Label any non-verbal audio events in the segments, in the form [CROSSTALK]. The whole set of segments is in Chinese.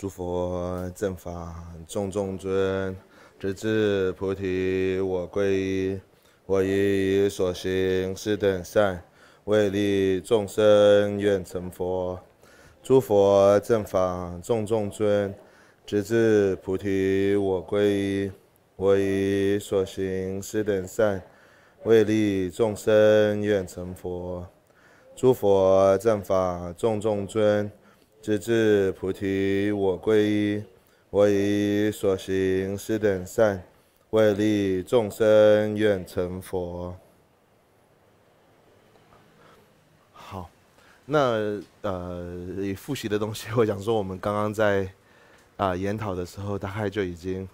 诸佛正法，重种尊，直至菩提，我皈依。我以所行施等善，为利众生愿成佛。诸佛正法，重种尊，直至菩提，我皈依。我以所行施等善，为利众生愿成佛。诸佛正法，重种尊。直至菩提，我皈依。我以所行施等善，为利众生愿成佛。好，那呃，复习的东西，我想说，我们刚刚在啊研讨的时候，大概就已经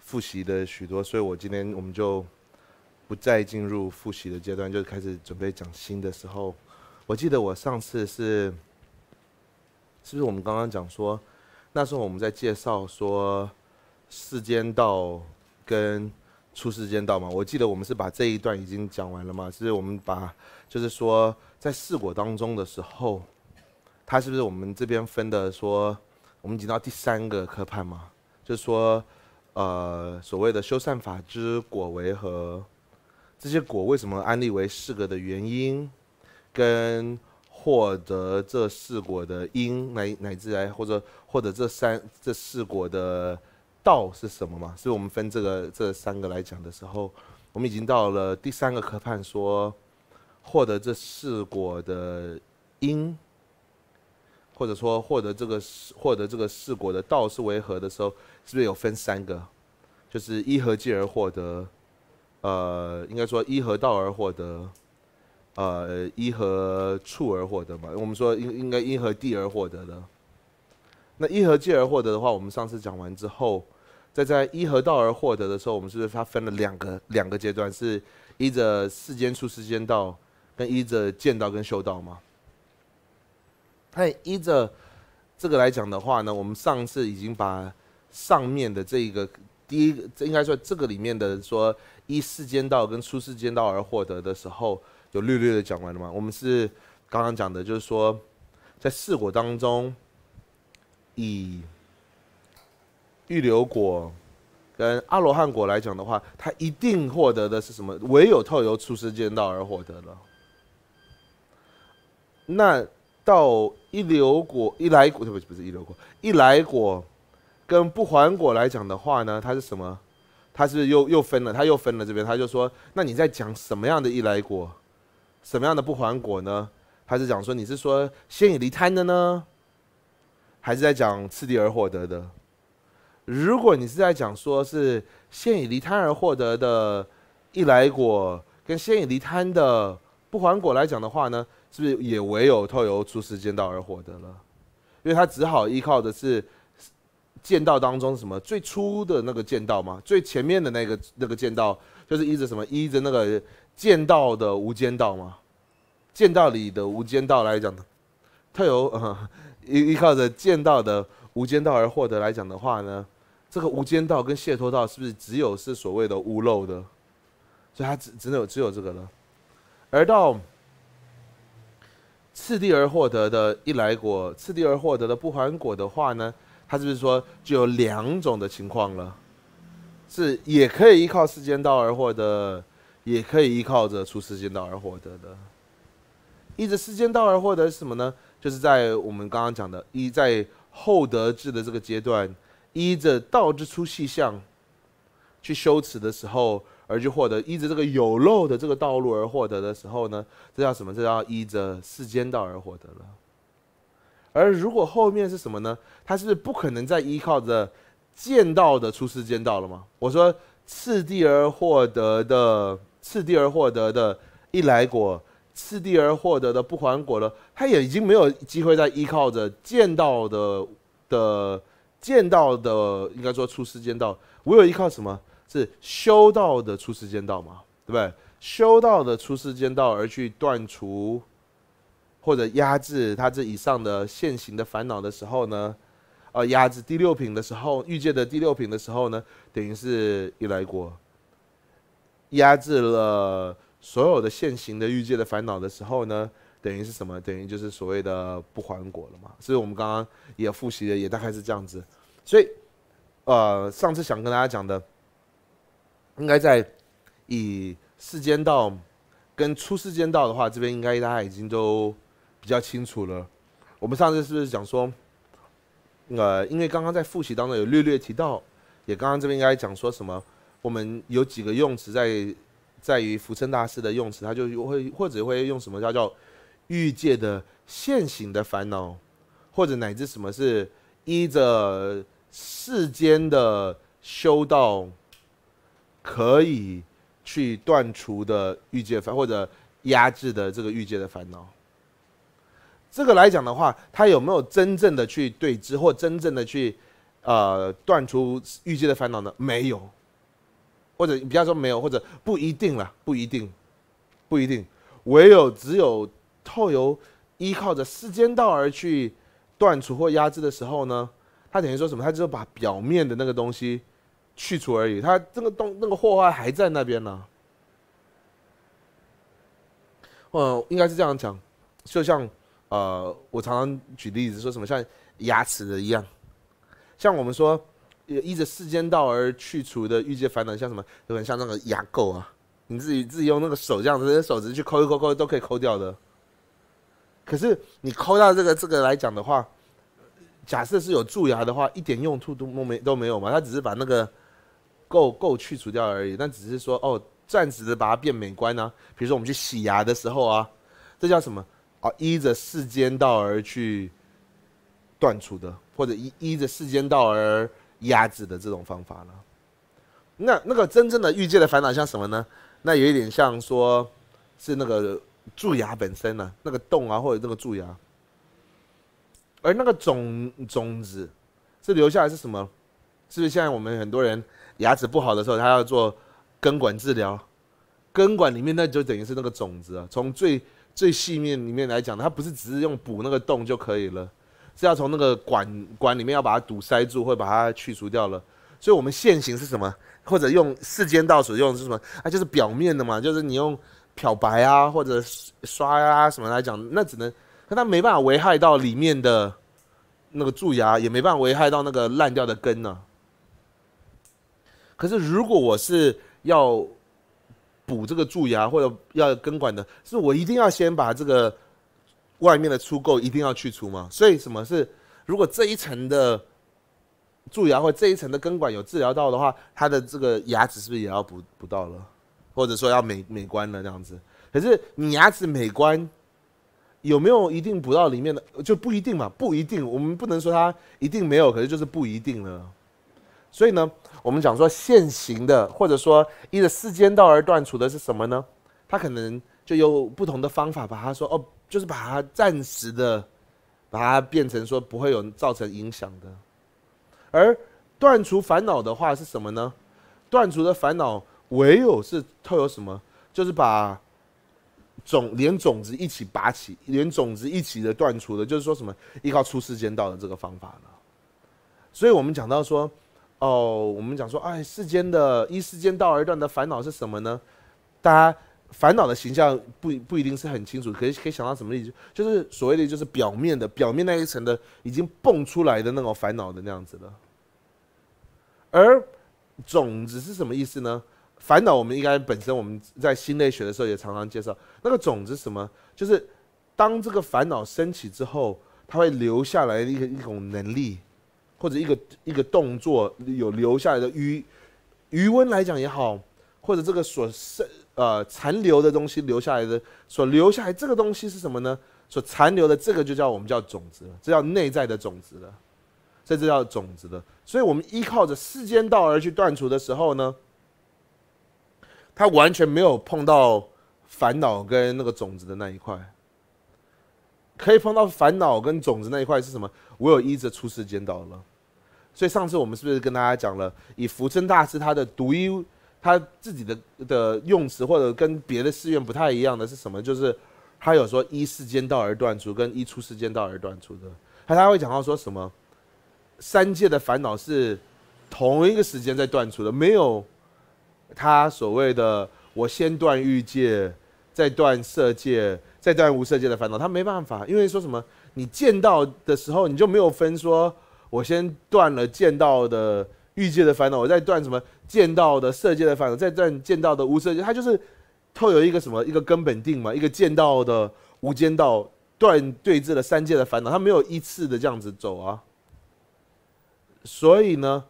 复习的许多，所以我今天我们就不再进入复习的阶段，就开始准备讲新的时候。我记得我上次是。就是我们刚刚讲说，那时候我们在介绍说世间道跟出世间道嘛，我记得我们是把这一段已经讲完了嘛。就是我们把，就是说在四果当中的时候，它是不是我们这边分的说，我们已经到第三个科判嘛？就是说，呃，所谓的修善法之果为和这些果为什么安立为四个的原因，跟。获得这四果的因，乃乃至来，或者获得这三这四果的道是什么嘛？所以我们分这个这三个来讲的时候，我们已经到了第三个科判，说获得这四果的因，或者说获得这个获得这个四果的道是为何的时候，是不是有分三个？就是一合计而获得，呃，应该说一和道而获得。呃，一和处而获得嘛？我们说应应该一和地而获得的？那一和界而获得的话，我们上次讲完之后，在在一和道而获得的时候，我们是不是它分了两个两个阶段？是依着世间处世间道，跟依着见道跟修道吗？那依着这个来讲的话呢，我们上次已经把上面的这一个第一，这应该说这个里面的说依世间道跟出世间道而获得的时候。就略略的讲完了嘛？我们是刚刚讲的，就是说，在四果当中，以预留果跟阿罗汉果来讲的话，他一定获得的是什么？唯有透由出世见道而获得的。那到一流果、一来果，特别不是一流果，一来果跟不还果来讲的话呢？它是什么？它是又又分了，它又分了这边。他就说，那你在讲什么样的一来果？什么样的不还果呢？还是讲说你是说先以离贪的呢？还是在讲次第而获得的？如果你是在讲说是先以离贪而获得的易来果，跟先以离贪的不还果来讲的话呢，是不是也唯有透由出时间道而获得了？因为他只好依靠的是见道当中什么最初的那个见道嘛，最前面的那个那个见道，就是依着什么依着那个。见到的无间道吗？见到里的无间道来讲的，它有 [LAUGHS] 依依靠着见到的无间道而获得来讲的话呢，这个无间道跟解脱道是不是只有是所谓的屋漏的？所以它只只能有只有这个了。而到次第而获得的一来果，次第而获得的不还果的话呢，它是不是说就有两种的情况了？是也可以依靠世间道而获得。也可以依靠着出世间道而获得的，依着世间道而获得是什么呢？就是在我们刚刚讲的，依在后得智的这个阶段，依着道之出细相去修持的时候而去获得，依着这个有漏的这个道路而获得的时候呢，这叫什么？这叫依着世间道而获得了。而如果后面是什么呢？他是不可能再依靠着见到的出世间道了吗？我说次第而获得的。次第而获得的一来果，次第而获得的不还果了，他也已经没有机会再依靠着见到的的见到的，应该说出世间道，唯有依靠什么？是修道的出世间道嘛，对不对？修道的出世间道而去断除或者压制他这以上的现行的烦恼的时候呢，呃，压制第六品的时候，遇见的第六品的时候呢，等于是依来果。压制了所有的现行的欲界的烦恼的时候呢，等于是什么？等于就是所谓的不还果了嘛。所以我们刚刚也复习的，也大概是这样子。所以，呃，上次想跟大家讲的，应该在以世间道跟出世间道的话，这边应该大家已经都比较清楚了。我们上次是不是讲说，呃，因为刚刚在复习当中有略略提到，也刚刚这边应该讲说什么？我们有几个用词在，在于福称大师的用词，他就会或者会用什么叫叫欲界的现行的烦恼，或者乃至什么是依着世间的修道可以去断除的欲界烦，或者压制的这个欲界的烦恼。这个来讲的话，他有没有真正的去对峙，或真正的去呃断除欲界的烦恼呢？没有。或者你比要说没有，或者不一定了，不一定，不一定。唯有只有透由依靠着世间道而去断除或压制的时候呢，它等于说什么？它只有把表面的那个东西去除而已，它这个东那个祸害还在那边呢。哦，应该是这样讲，就像呃，我常常举例子说什么像牙齿的一样，像我们说。依着世间道而去除的欲界烦恼，像什么，有点像那个牙垢啊，你自己自己用那个手这样子，的手指去抠一抠抠，都可以抠掉的。可是你抠到这个这个来讲的话，假设是有蛀牙的话，一点用处都没都没有嘛，它只是把那个垢垢去除掉而已，那只是说哦，暂时的把它变美观呢。比如说我们去洗牙的时候啊，这叫什么啊？依着世间道而去断除的，或者依依着世间道而。压制的这种方法了，那那个真正的欲结的烦恼像什么呢？那有一点像说，是那个蛀牙本身呢，那个洞啊，或者那个蛀牙，而那个种种子是留下来是什么？是不是现在我们很多人牙齿不好的时候，他要做根管治疗，根管里面那就等于是那个种子啊，从最最细面里面来讲，它不是只是用补那个洞就可以了。是要从那个管管里面要把它堵塞住，或把它去除掉了。所以，我们现行是什么？或者用四间倒所用的是什么？啊，就是表面的嘛，就是你用漂白啊，或者刷啊什么来讲，那只能，可它没办法危害到里面的那个蛀牙，也没办法危害到那个烂掉的根呢。可是，如果我是要补这个蛀牙或者要根管的，是我一定要先把这个。外面的出垢一定要去除吗？所以什么是如果这一层的蛀牙或这一层的根管有治疗到的话，它的这个牙齿是不是也要补补到了？或者说要美美观了这样子？可是你牙齿美观有没有一定补到里面的就不一定嘛？不一定，我们不能说它一定没有，可是就是不一定了。所以呢，我们讲说现行的或者说着世间道而断除的是什么呢？他可能就有不同的方法吧。他说哦。就是把它暂时的，把它变成说不会有造成影响的，而断除烦恼的话是什么呢？断除的烦恼唯有是透有什么，就是把种连种子一起拔起，连种子一起的断除的，就是说什么依靠出世间道的这个方法了。所以我们讲到说，哦，我们讲说，哎，世间的一世间道而断的烦恼是什么呢？大家。烦恼的形象不不一定是很清楚，可以可以想到什么例子？就是所谓的就是表面的表面那一层的已经蹦出来的那种烦恼的那样子了。而种子是什么意思呢？烦恼我们应该本身我们在心内学的时候也常常介绍那个种子什么？就是当这个烦恼升起之后，它会留下来一个一种能力，或者一个一个动作有留下来的余余温来讲也好，或者这个所生。呃，残留的东西留下来的，所留下来这个东西是什么呢？所残留的这个就叫我们叫种子了，这叫内在的种子了，这就叫种子了。所以，我们依靠着世间道而去断除的时候呢，他完全没有碰到烦恼跟那个种子的那一块。可以碰到烦恼跟种子那一块是什么？我有依着出世间道了。所以上次我们是不是跟大家讲了，以福生大师他的独一。他自己的的用词或者跟别的寺院不太一样的是什么？就是他有说“一世间道而断除”跟“一出世间道而断除”的，他他会讲到说什么？三界的烦恼是同一个时间在断除的，没有他所谓的“我先断欲界，再断色界，再断无色界的烦恼”。他没办法，因为说什么？你见到的时候，你就没有分，说我先断了见到的。欲界的烦恼，我在断什么？见到的色界的烦恼，在断见到的无色界。他就是透有一个什么一个根本定嘛，一个见到的无间道断对峙了三界的烦恼。他没有依次的这样子走啊。所以呢，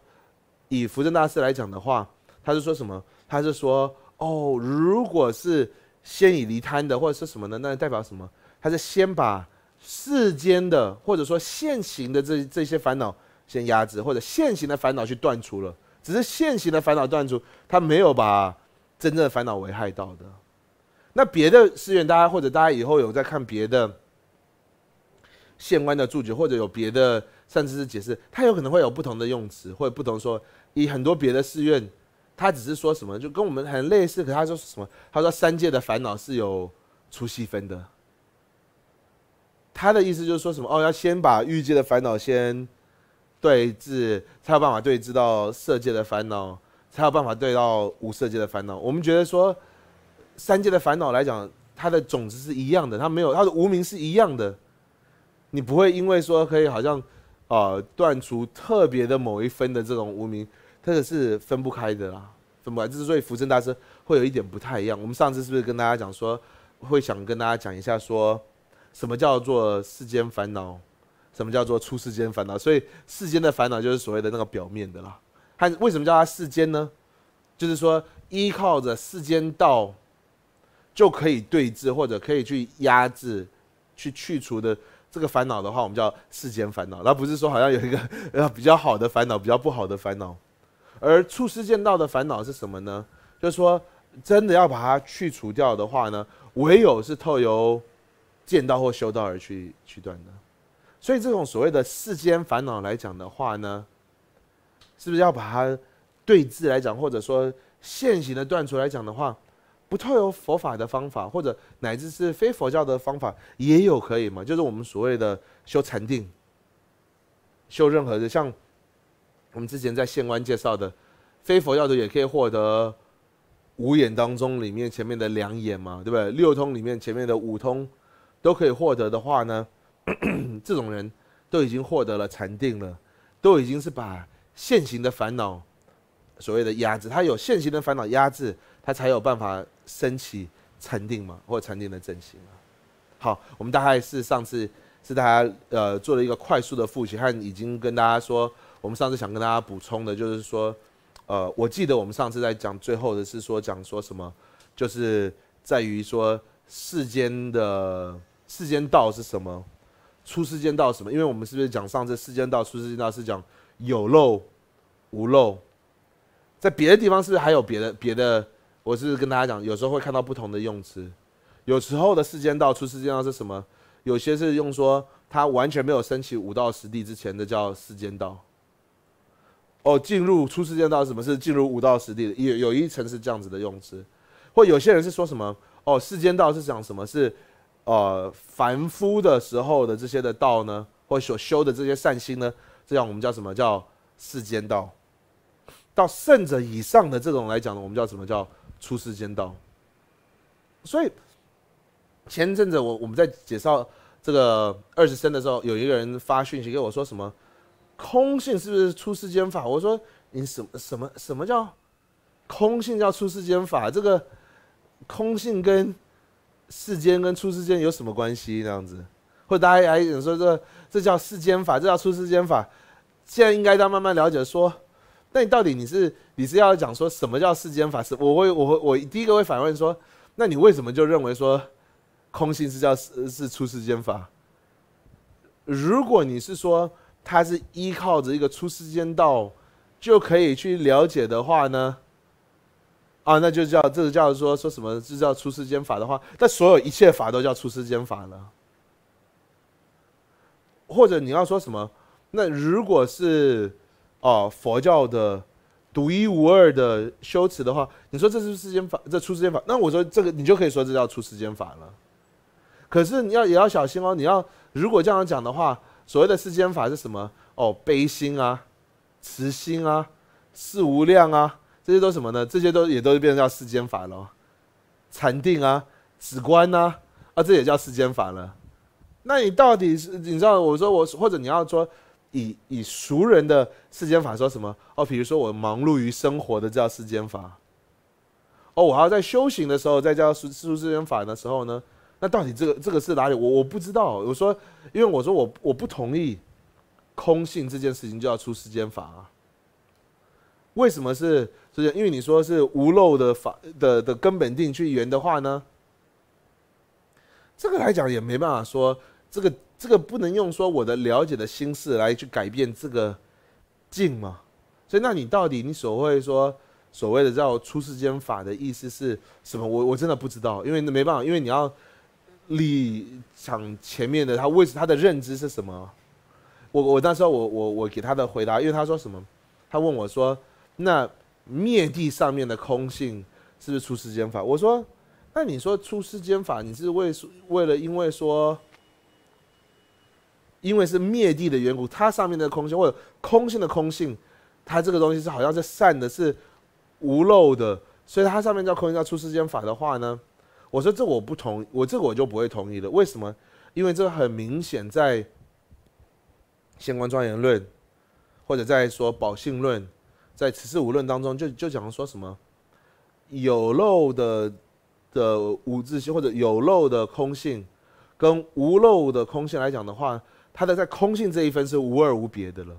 以福正大师来讲的话，他是说什么？他是说哦，如果是先以离贪的，或者是什么呢？那代表什么？他是先把世间的或者说现行的这这些烦恼。先压制或者现行的烦恼去断除了，只是现行的烦恼断除，他没有把真正的烦恼危害到的。那别的寺院，大家或者大家以后有在看别的县官的注解，或者有别的善知识解释，他有可能会有不同的用词，或者不同说。以很多别的寺院，他只是说什么，就跟我们很类似。他说什么？他说三界的烦恼是有出细分的。他的意思就是说什么？哦，要先把欲界的烦恼先。对治才有办法对治到色界的烦恼，才有办法对到无色界的烦恼。我们觉得说，三界的烦恼来讲，它的种子是一样的，它没有它的无名是一样的。你不会因为说可以好像，呃，断除特别的某一分的这种无名，它是分不开的啦，分不开。这是所以福生大师会有一点不太一样。我们上次是不是跟大家讲说，会想跟大家讲一下说，什么叫做世间烦恼？什么叫做出世间烦恼？所以世间的烦恼就是所谓的那个表面的啦。它为什么叫它世间呢？就是说依靠着世间道就可以对治或者可以去压制、去去除的这个烦恼的话，我们叫世间烦恼。那不是说好像有一个比较好的烦恼、比较不好的烦恼。而出世间道的烦恼是什么呢？就是说真的要把它去除掉的话呢，唯有是透由见道或修道而去去断的。所以这种所谓的世间烦恼来讲的话呢，是不是要把它对峙来讲，或者说现行的断除来讲的话，不透由佛法的方法，或者乃至是非佛教的方法也有可以嘛？就是我们所谓的修禅定，修任何的，像我们之前在县官介绍的，非佛教的也可以获得五眼当中里面前面的两眼嘛，对不对？六通里面前面的五通都可以获得的话呢？[CLEARS THROAT] 这种人都已经获得了禅定了，都已经是把现行的烦恼所谓的压制，他有现行的烦恼压制，他才有办法升起禅定嘛，或禅定的整形嘛。好，我们大概是上次是大家呃做了一个快速的复习，和已经跟大家说，我们上次想跟大家补充的就是说，呃，我记得我们上次在讲最后的是说讲说什么，就是在于说世间的世间道是什么。初世间道什么？因为我们是不是讲上次世间道，初世间道是讲有漏、无漏，在别的地方是不是还有别的别的？我是跟大家讲，有时候会看到不同的用词。有时候的世间道，初世间道是什么？有些是用说他完全没有升起五到十地之前的叫世间道。哦，进入初世间道什么是进入五到十地的？有有一层是这样子的用词，或有些人是说什么？哦，世间道是讲什么是？呃，凡夫的时候的这些的道呢，或所修的这些善心呢，这样我们叫什么叫世间道？到圣者以上的这种来讲呢，我们叫什么叫出世间道？所以前阵子我我们在介绍这个二十生的时候，有一个人发讯息给我说：“什么空性是不是出世间法？”我说：“你什么什么什么叫空性叫出世间法？这个空性跟？”世间跟出世间有什么关系？这样子，或者大家还说这这叫世间法，这叫出世间法。现在应该要慢慢了解。说，那你到底你是你是要讲说什么叫世间法？是我会我会我第一个会反问说，那你为什么就认为说空性是叫是出世间法？如果你是说它是依靠着一个出世间道就可以去了解的话呢？啊，那就叫这个叫说说什么就叫出世间法的话，那所有一切法都叫出世间法了。或者你要说什么？那如果是哦佛教的独一无二的修辞的话，你说这是世间法，这出世间法，那我说这个你就可以说这叫出世间法了。可是你要也要小心哦，你要如果这样讲的话，所谓的世间法是什么？哦，悲心啊，慈心啊，事无量啊。这些都什么呢？这些都也都是变成叫世间法了，禅定啊、止观呐，啊，这也叫世间法了。那你到底是你知道？我说我或者你要说以以俗人的世间法说什么？哦，比如说我忙碌于生活的叫世间法。哦，我还要在修行的时候再叫出世间法的时候呢？那到底这个这个是哪里？我我不知道。我说，因为我说我我不同意空性这件事情就要出世间法啊。为什么是？是因为你说是无漏的法的的根本定去圆的话呢？这个来讲也没办法说，这个这个不能用说我的了解的心事来去改变这个境嘛。所以，那你到底你所谓说所谓的叫出世间法的意思是什么？我我真的不知道，因为没办法，因为你要理想前面的他为他的认知是什么？我我那时候我我我给他的回答，因为他说什么？他问我说。那灭地上面的空性是不是出世间法？我说，那你说出世间法，你是为为了因为说，因为是灭地的缘故，它上面的空性或者空性的空性，它这个东西是好像是善的，是无漏的，所以它上面叫空性叫出世间法的话呢？我说这我不同，我这个我就不会同意了。为什么？因为这很明显在相关庄严论或者在说宝性论。在此事无论当中，就就讲说什么有漏的的无自性，或者有漏的空性，跟无漏的空性来讲的话，它的在空性这一分是无二无别的了，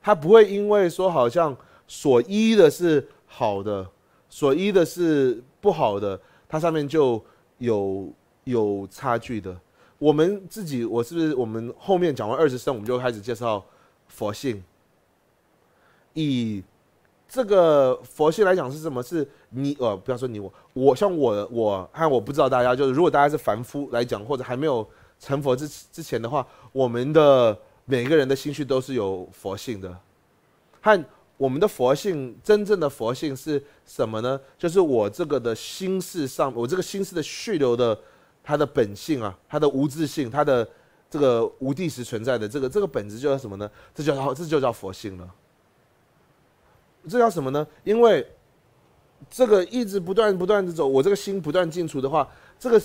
它不会因为说好像所依的是好的，所依的是不好的，它上面就有有差距的。我们自己，我是不是我们后面讲完二十声，我们就开始介绍佛性。以这个佛性来讲是什么？是你呃，不要说你我我像我我和我不知道大家就是如果大家是凡夫来讲或者还没有成佛之之前的话，我们的每个人的心绪都是有佛性的，和我们的佛性真正的佛性是什么呢？就是我这个的心事上，我这个心事的续流的它的本性啊，它的无自性，它的这个无地时存在的这个这个本质就叫什么呢？这就这就叫佛性了。这叫什么呢？因为，这个一直不断不断的走，我这个心不断进出的话，这个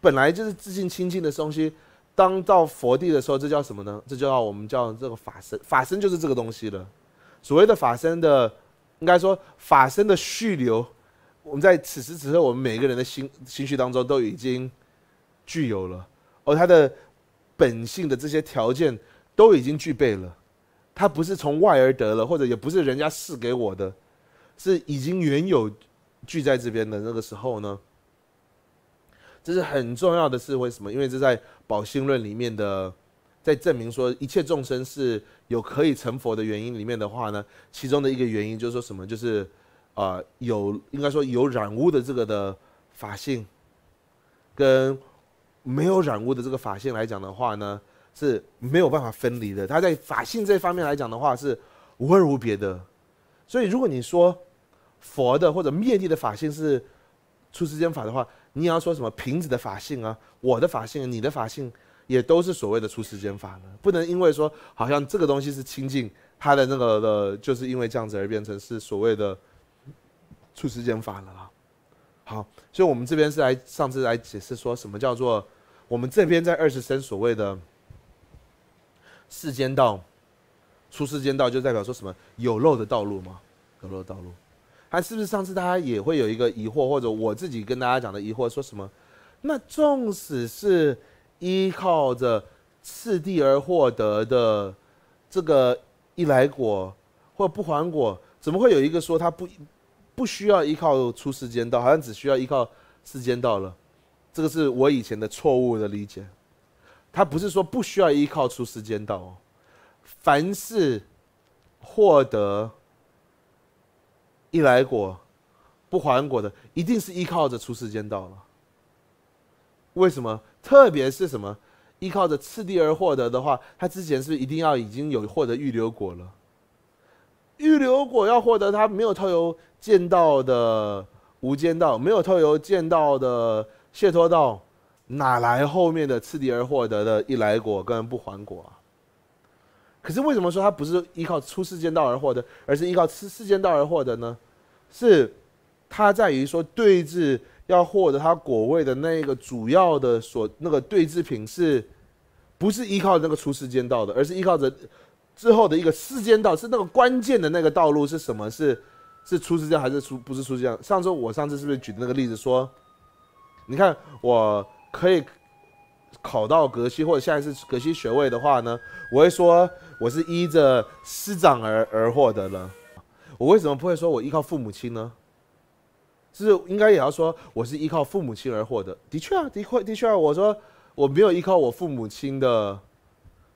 本来就是自信清净的东西。当到佛地的时候，这叫什么呢？这叫我们叫这个法身。法身就是这个东西了。所谓的法身的，应该说法身的续流，我们在此时此刻，我们每个人的心心绪当中都已经具有了，而它的本性的这些条件都已经具备了。它不是从外而得了，或者也不是人家赐给我的，是已经原有聚在这边的那个时候呢。这是很重要的是为什么？因为这在《宝兴论》里面的，在证明说一切众生是有可以成佛的原因里面的话呢，其中的一个原因就是说什么？就是啊，有应该说有染污的这个的法性，跟没有染污的这个法性来讲的话呢。是没有办法分离的。他在法性这方面来讲的话，是无二无别的。所以，如果你说佛的或者灭地的法性是出世间法的话，你也要说什么瓶子的法性啊，我的法性、你的法性，也都是所谓的出世间法了。不能因为说好像这个东西是清净，它的那个的就是因为这样子而变成是所谓的出世间法了。好，所以我们这边是来上次来解释说什么叫做我们这边在二十生所谓的。世间道，出世间道就代表说什么有漏的道路吗？有的道路，还是不是上次大家也会有一个疑惑，或者我自己跟大家讲的疑惑，说什么那纵使是依靠着次第而获得的这个一来果或不还果，怎么会有一个说他不不需要依靠出世间道，好像只需要依靠世间道了？这个是我以前的错误的理解。他不是说不需要依靠出世间道，凡是获得一来果、不还果的，一定是依靠着出世间道了。为什么？特别是什么？依靠着次第而获得的话，他之前是一定要已经有获得预留果了。预留果要获得，他没有透由见到的无间道，没有透由见到的谢脱道。哪来后面的次第而获得的一来果跟不还果啊？可是为什么说它不是依靠初世间道而获得，而是依靠吃世间道而获得呢？是它在于说对峙要获得它果位的那个主要的所那个对峙品是，不是依靠那个初世间道的，而是依靠着之后的一个世间道是那个关键的那个道路是什么？是是初世间还是出不是出世间？上周我上次是不是举的那个例子说，你看我。可以考到格西或者现在是格西学位的话呢，我会说我是依着师长而而获得的。我为什么不会说我依靠父母亲呢？是应该也要说我是依靠父母亲而获得。的确啊，的确的确啊，我说我没有依靠我父母亲的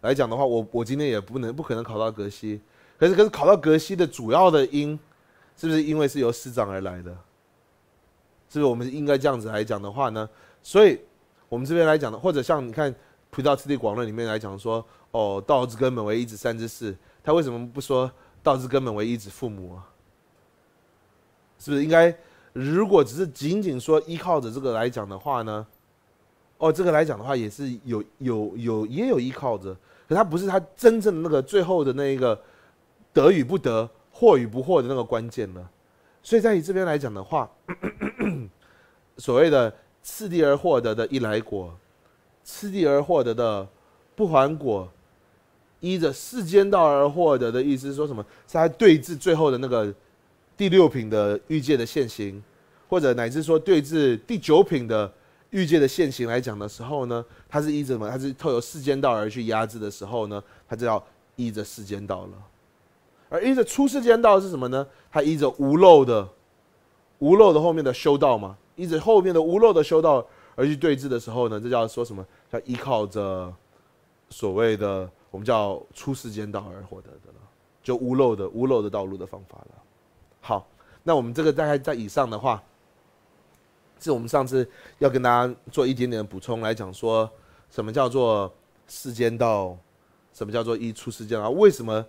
来讲的话，我我今天也不能不可能考到格西。可是可是考到格西的主要的因，是不是因为是由师长而来的？是不是我们应该这样子来讲的话呢？所以。我们这边来讲的，或者像你看《普道天地广论》里面来讲说，哦，道之根本为一子三之四，他为什么不说道之根本为一子父母啊？是不是应该？如果只是仅仅说依靠着这个来讲的话呢？哦，这个来讲的话也是有有有也有依靠着，可他不是他真正的那个最后的那一个得与不得、获与不获的那个关键呢？所以在你这边来讲的话，[COUGHS] 所谓的。次第而获得的一来果，次第而获得的不还果，依着世间道而获得的意思，说什么？在对峙最后的那个第六品的欲界的现行，或者乃至说对峙第九品的欲界的现行来讲的时候呢，它是依着什么？它是透由世间道而去压制的时候呢，它就要依着世间道了。而依着出世间道是什么呢？它依着无漏的，无漏的后面的修道吗？依着后面的无漏的修道而去对峙的时候呢，这叫说什么？叫依靠着所谓的我们叫出世间道而获得的了，就无漏的无漏的道路的方法了。好，那我们这个大概在以上的话，是我们上次要跟大家做一点点补充来讲，说什么叫做世间道，什么叫做一出世间啊？为什么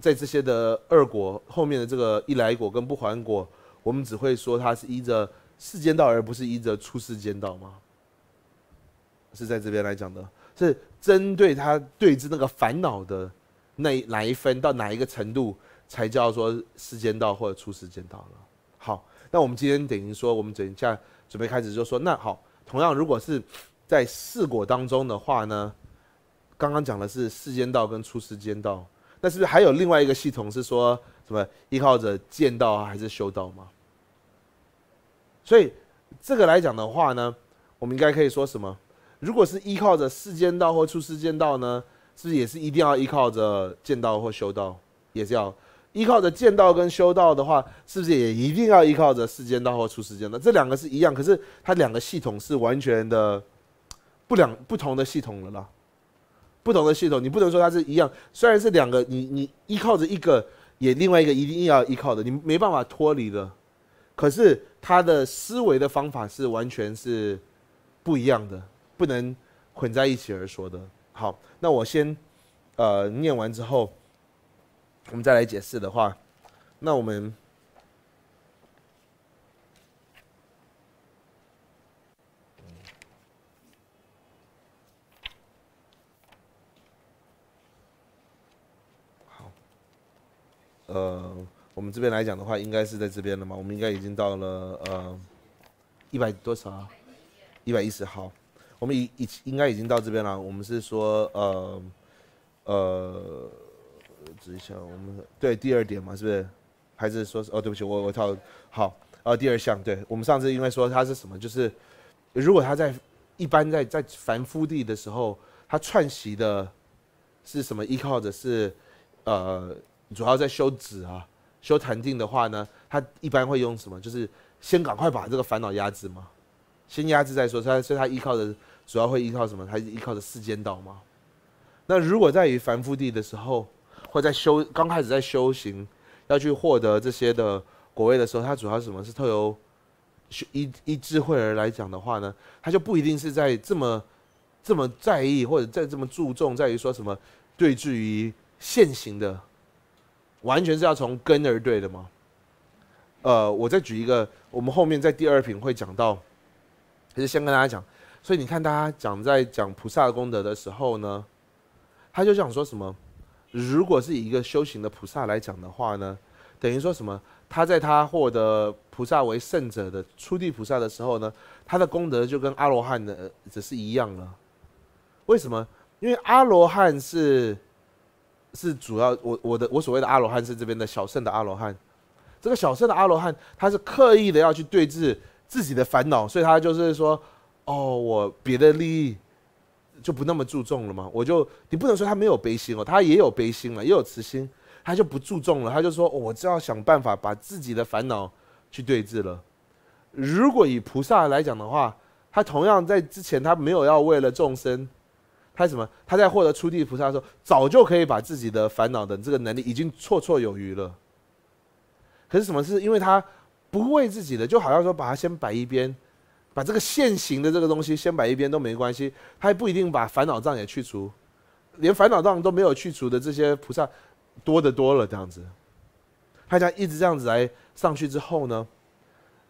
在这些的二果后面的这个一来果跟不还果，我们只会说它是依着。世间道，而不是依着出世间道吗？是在这边来讲的，是针对他对峙那个烦恼的那哪一分到哪一个程度，才叫做世间道或者出世间道了。好，那我们今天等于说，我们等一下准备开始就说，那好，同样如果是在四果当中的话呢，刚刚讲的是世间道跟出世间道，那是不是还有另外一个系统是说什么依靠着见道还是修道吗？所以，这个来讲的话呢，我们应该可以说什么？如果是依靠着世间道或出世间道呢，是不是也是一定要依靠着见道或修道？也是要依靠着见道跟修道的话，是不是也一定要依靠着世间道或出世间道？这两个是一样，可是它两个系统是完全的不两不同的系统了啦。不同的系统，你不能说它是一样。虽然是两个，你你依靠着一个，也另外一个一定要依靠的，你没办法脱离的。可是他的思维的方法是完全是不一样的，不能混在一起而说的。好，那我先呃念完之后，我们再来解释的话，那我们，呃。我们这边来讲的话，应该是在这边了嘛？我们应该已经到了呃一百多少，一百一十号。我们已已应该已经到这边了。我们是说呃呃，指一下，我们对第二点嘛，是不是？还是说是哦？对不起，我我好，好呃第二项，对，我们上次因为说它是什么？就是如果他在一般在在凡夫地的时候，他串习的是什么？依靠的是呃，主要在修止啊。修禅定的话呢，他一般会用什么？就是先赶快把这个烦恼压制嘛，先压制再说。他所以他依靠的，主要会依靠什么？他依靠的世间岛吗？那如果在于凡夫地的时候，或在修刚开始在修行要去获得这些的果位的时候，他主要是什么是特有一一智慧而来讲的话呢？他就不一定是在这么这么在意，或者在这么注重，在于说什么？对峙于现行的。完全是要从根而对的吗？呃，我再举一个，我们后面在第二品会讲到，可是先跟大家讲。所以你看，大家讲在讲菩萨的功德的时候呢，他就想说什么？如果是以一个修行的菩萨来讲的话呢，等于说什么？他在他获得菩萨为圣者的初地菩萨的时候呢，他的功德就跟阿罗汉的只是一样了。为什么？因为阿罗汉是。是主要我我的我所谓的阿罗汉是这边的小圣的阿罗汉，这个小圣的阿罗汉他是刻意的要去对峙自己的烦恼，所以他就是说，哦，我别的利益就不那么注重了嘛，我就你不能说他没有悲心哦，他也有悲心了，也有慈心，他就不注重了，他就说，我就要想办法把自己的烦恼去对峙了。如果以菩萨来讲的话，他同样在之前他没有要为了众生。他什么？他在获得出地菩萨的时候，早就可以把自己的烦恼的这个能力已经绰绰有余了。可是什么？是因为他不为自己的，就好像说把它先摆一边，把这个现行的这个东西先摆一边都没关系。他还不一定把烦恼障也去除，连烦恼障都没有去除的这些菩萨多得多了这样子。他这样一直这样子来上去之后呢，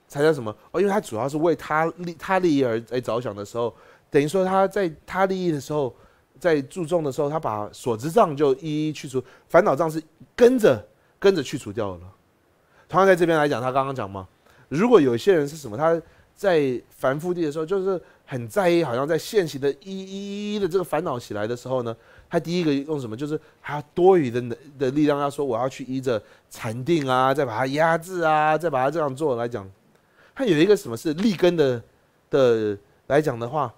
才叫什么？哦，因为他主要是为他利他利益而来着想的时候。等于说他在他利益的时候，在注重的时候，他把所知障就一一去除，烦恼障是跟着跟着去除掉了。同样在这边来讲，他刚刚讲吗？如果有些人是什么，他在繁复地的时候，就是很在意，好像在现行的一一一的这个烦恼起来的时候呢，他第一个用什么？就是他多余的能的力量，他说我要去依着禅定啊，再把它压制啊，再把它这样做来讲，他有一个什么是立根的的来讲的话。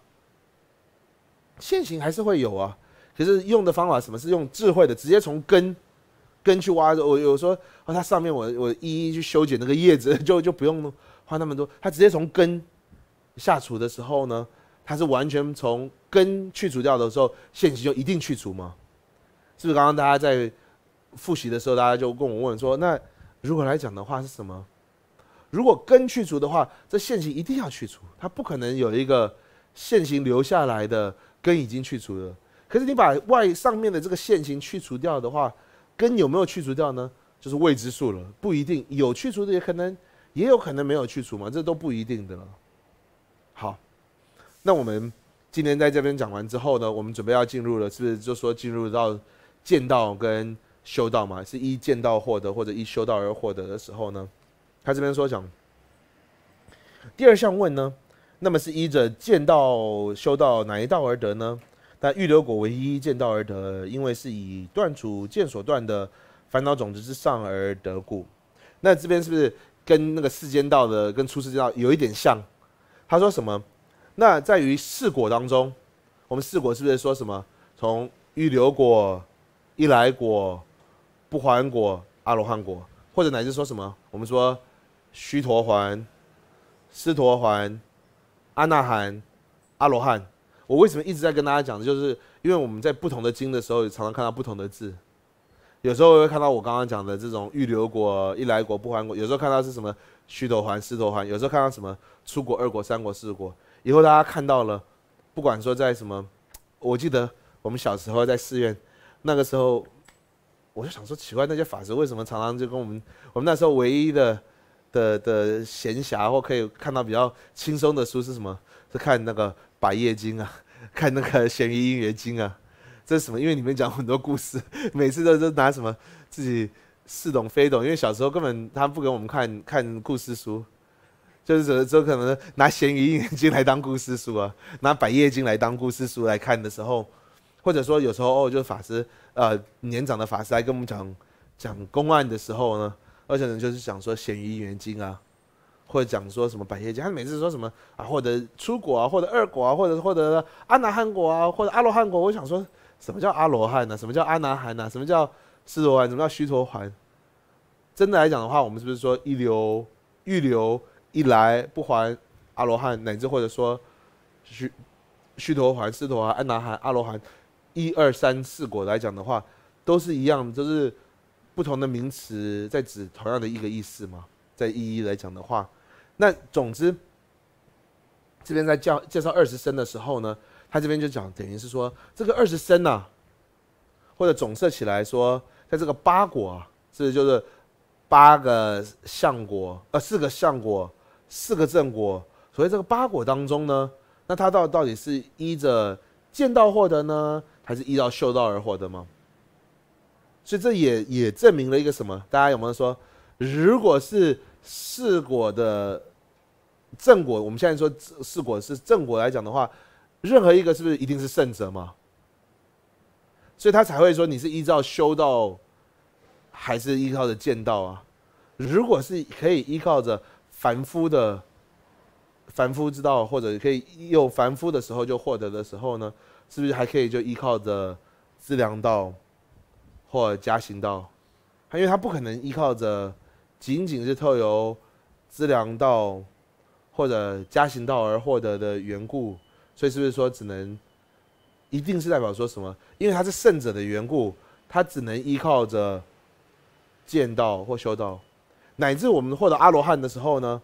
线形还是会有啊，可是用的方法什么是用智慧的，直接从根根去挖。我有说啊，它上面我我一一去修剪那个叶子，[LAUGHS] 就就不用花那么多。它直接从根下厨的时候呢，它是完全从根去除掉的时候，线形就一定去除吗？是不是？刚刚大家在复习的时候，大家就跟我问说，那如果来讲的话是什么？如果根去除的话，这线形一定要去除，它不可能有一个线形留下来的。根已经去除了，可是你把外上面的这个线形去除掉的话，根有没有去除掉呢？就是未知数了，不一定有去除的，也可能也有可能没有去除嘛，这都不一定的。好，那我们今天在这边讲完之后呢，我们准备要进入了，是不是就说进入到见道跟修道嘛？是一见道获得或者一修道而获得的时候呢？他这边说讲第二项问呢？那么是依着见道修道哪一道而得呢？那预留果唯一见道而得，因为是以断除见所断的烦恼种子之上而得故。那这边是不是跟那个世间道的、跟出世间道有一点像？他说什么？那在于四果当中，我们四果是不是说什么？从预留果、一来果、不还果、阿罗汉果，或者乃至说什么？我们说须陀环、斯陀环。阿那罕、阿罗汉。我为什么一直在跟大家讲？就是因为我们在不同的经的时候，也常常看到不同的字。有时候会看到我刚刚讲的这种预留果、一来果、不还果。有时候看到是什么须头还、师头还。有时候看到什么出国、二国、三国、四国。以后大家看到了，不管说在什么，我记得我们小时候在寺院，那个时候我就想说奇怪，那些法师为什么常常就跟我们？我们那时候唯一的。的的闲暇或可以看到比较轻松的书是什么？是看那个《百叶经》啊，看那个《咸鱼音乐经》啊，这是什么？因为里面讲很多故事，每次都都拿什么自己似懂非懂。因为小时候根本他不给我们看看故事书，就是只候可能拿《咸鱼音乐经》来当故事书啊，拿《百叶经》来当故事书来看的时候，或者说有时候哦，就法师呃年长的法师来跟我们讲讲公案的时候呢。而且呢，就是讲说咸鱼元金啊，或者讲说什么百叶金，他每次说什么啊，获得出国啊，获得二国啊，或者获得阿难汗国啊，或者阿罗汉国。我想说，什么叫阿罗汉呢？什么叫阿难汗呢？什么叫狮罗丸？什么叫须陀环？真的来讲的话，我们是不是说一流、预流、一来不还阿罗汉，乃至或者说须须陀环、狮驼环、安难汉、阿罗汉，一二三四国来讲的话，都是一样，就是。不同的名词在指同样的一个意思吗？在一一来讲的话，那总之，这边在教介绍二十声的时候呢，他这边就讲，等于是说这个二十声呢，或者总色起来说，在这个八果啊，是就是八个相果，呃，四个相果，四个正果，所以这个八果当中呢，那它到到底是依着见道获得呢，还是依照修道而获得吗？所以这也也证明了一个什么？大家有没有说，如果是世果的正果，我们现在说世果是正果来讲的话，任何一个是不是一定是圣者吗？所以他才会说你是依照修道，还是依靠着见道啊？如果是可以依靠着凡夫的凡夫之道，或者可以用凡夫的时候就获得的时候呢，是不是还可以就依靠着自量道？或加行道，他因为他不可能依靠着仅仅是透由资粮道或者加行道而获得的缘故，所以是不是说只能一定是代表说什么？因为他是圣者的缘故，他只能依靠着见到或修道，乃至我们获得阿罗汉的时候呢？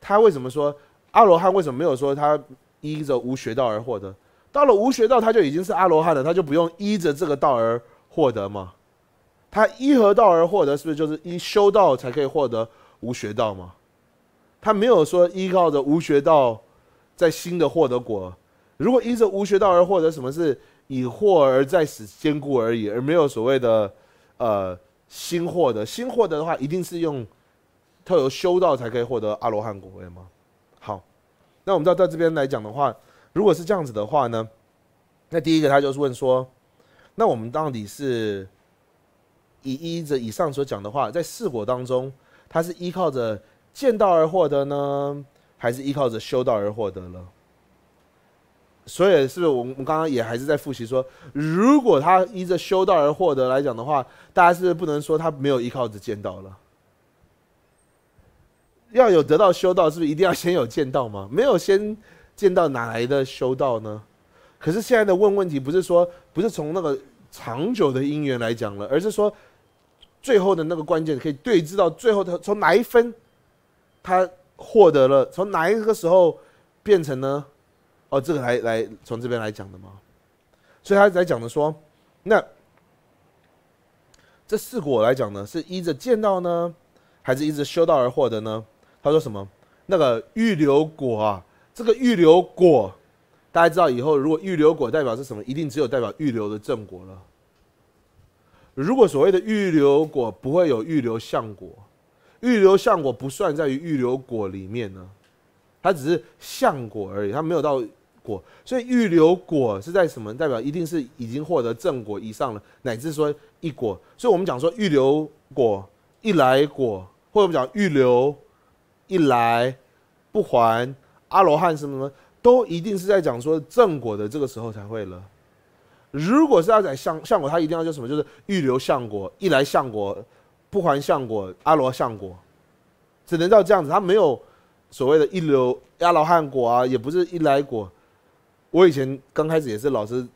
他为什么说阿罗汉为什么没有说他依着无学道而获得？到了无学道，他就已经是阿罗汉了，他就不用依着这个道而获得吗？他依何道而获得？是不是就是依修道才可以获得无学道吗？他没有说依靠着无学道，在新的获得果。如果依着无学道而获得，什么是以获而在死坚固而已，而没有所谓的呃新获得？新获得的话，一定是用他有修道才可以获得阿罗汉果位吗？好，那我们知道在这边来讲的话。如果是这样子的话呢，那第一个他就是问说，那我们到底是以依着以上所讲的话，在四果当中，他是依靠着见道而获得呢，还是依靠着修道而获得了？所以，是不是我们我们刚刚也还是在复习说，如果他依着修道而获得来讲的话，大家是不是不能说他没有依靠着见道了？要有得到修道，是不是一定要先有见道吗？没有先。见到哪来的修道呢？可是现在的问问题不是说不是从那个长久的因缘来讲了，而是说最后的那个关键可以对峙到最后的从哪一分，他获得了从哪一个时候变成呢？哦，这个来来从这边来讲的吗？所以他在讲的说，那这四果来讲呢，是依着见到呢，还是一直修道而获得呢？他说什么？那个预留果啊。这个预留果，大家知道以后，如果预留果代表是什么，一定只有代表预留的正果了。如果所谓的预留果不会有预留相果，预留相果不算在于预留果里面呢，它只是相果而已，它没有到果。所以预留果是在什么代表？一定是已经获得正果以上了，乃至说一果。所以我们讲说预留果一来果，或者我们讲预留一来不还。阿罗汉什么什么，都一定是在讲说正果的这个时候才会了。如果是要在相相果，他一定要叫什么？就是预留相果、一来相果、不还相果、阿罗相果，只能到这样子。他没有所谓的一留阿罗汉果啊，也不是一来果。我以前刚开始也是老师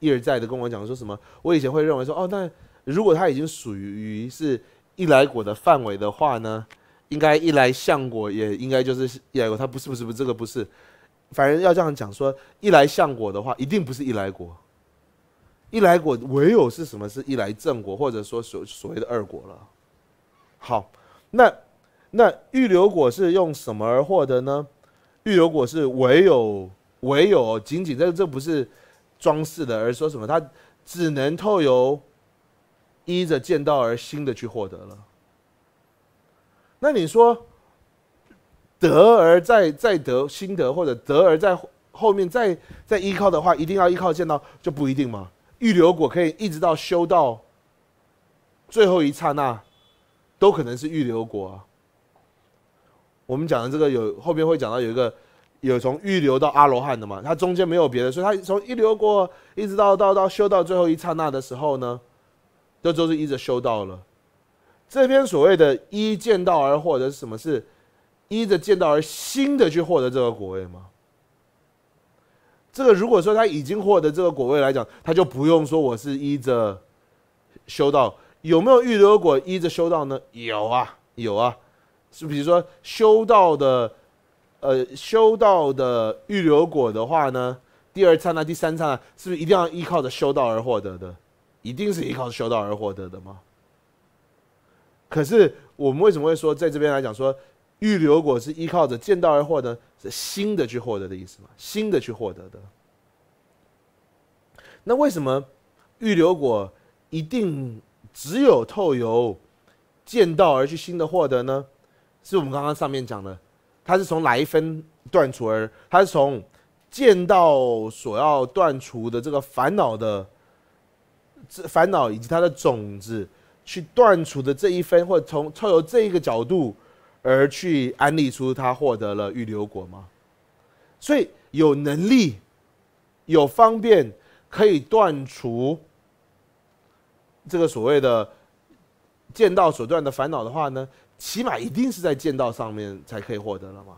一而再的跟我讲说什么，我以前会认为说哦，那如果他已经属于于是一来果的范围的话呢？应该一来相果也应该就是来有他不是不是不是这个不是，反正要这样讲说一来相果的话一定不是一来果，一来果唯有是什么是一来正果或者说所所谓的二果了。好，那那预留果是用什么而获得呢？预留果是唯有唯有仅仅这这不是装饰的，而说什么它只能透由依着见道而新的去获得了。那你说，得而在在得心得或者得而在后面再再依靠的话，一定要依靠见到就不一定吗？预留果可以一直到修到最后一刹那，都可能是预留果啊。我们讲的这个有后边会讲到有一个有从预留到阿罗汉的嘛，它中间没有别的，所以它从预留果一直到到到修到最后一刹那的时候呢，这都是一直修到了。这篇所谓的一见到而获得是什么？是依着见到而新的去获得这个果位吗？这个如果说他已经获得这个果位来讲，他就不用说我是依着修道。有没有预留果依着修道呢？有啊，有啊。是比如说修道的，呃，修道的预留果的话呢，第二刹那、第三刹那，是不是一定要依靠着修道而获得的？一定是依靠修道而获得的吗？可是我们为什么会说，在这边来讲说，预留果是依靠着见到而获得，是新的去获得的意思吗？新的去获得的。那为什么预留果一定只有透由见到而去新的获得呢？是我们刚刚上面讲的，它是从来分断除而，它是从见到所要断除的这个烦恼的这烦恼以及它的种子。去断除的这一分，或者从透由这一个角度而去安利出他获得了预留果吗？所以有能力、有方便，可以断除这个所谓的剑道所断的烦恼的话呢，起码一定是在剑道上面才可以获得了嘛。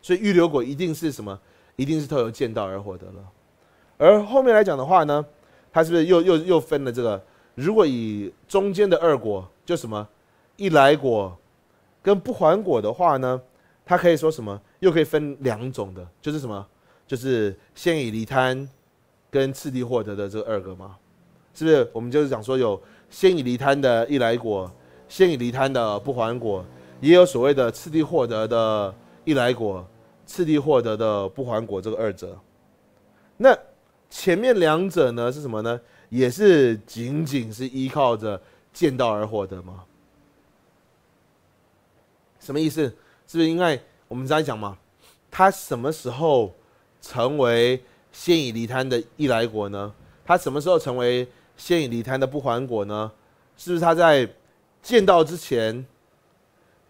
所以预留果一定是什么？一定是透过剑道而获得了。而后面来讲的话呢，他是不是又又又分了这个？如果以中间的二果，就什么，一来果，跟不还果的话呢，他可以说什么？又可以分两种的，就是什么？就是先已离贪，跟次第获得的这二个嘛，是不是？我们就是讲说有先已离贪的一来果，先已离贪的不还果，也有所谓的次第获得的一来果，次第获得的不还果这个二者。那前面两者呢是什么呢？也是仅仅是依靠着见到而获得吗？什么意思？是不是因为我们在讲嘛？他什么时候成为现已离贪的易来国呢？他什么时候成为现已离贪的不还国呢？是不是他在见到之前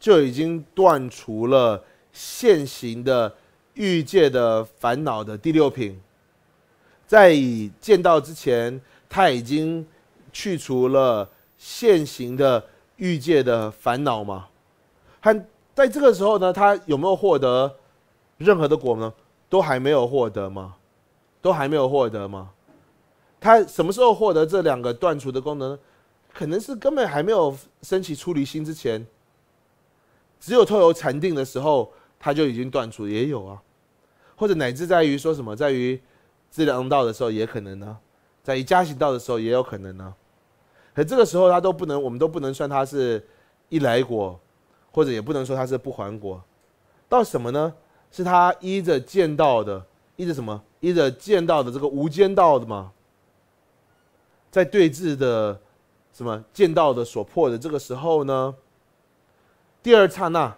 就已经断除了现行的欲界的烦恼的第六品？在以见到之前。他已经去除了现行的欲界的烦恼吗？他在这个时候呢？他有没有获得任何的果呢？都还没有获得吗？都还没有获得吗？他什么时候获得这两个断除的功能？可能是根本还没有升起出离心之前，只有透由禅定的时候，他就已经断除也有啊，或者乃至在于说什么，在于自量道的时候，也可能呢。在以家行道的时候也有可能呢，可这个时候他都不能，我们都不能算他是，一来国，或者也不能说他是不还国，到什么呢？是他依着见到的，依着什么？依着见到的这个无间道的吗？在对峙的什么见到的所破的这个时候呢？第二刹那，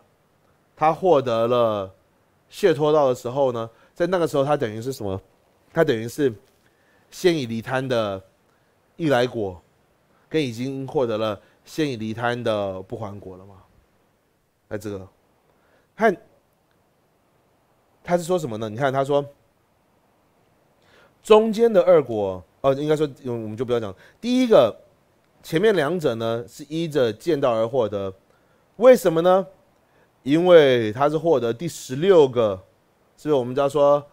他获得了，解脱道的时候呢，在那个时候他等于是什么？他等于是。现已离摊的易来果，跟已经获得了现已离摊的不还果了吗？来这个，看他是说什么呢？你看他说，中间的二果，哦，应该说，我们就不要讲第一个，前面两者呢是依着见到而获得，为什么呢？因为他是获得第十六个，所以我们叫说。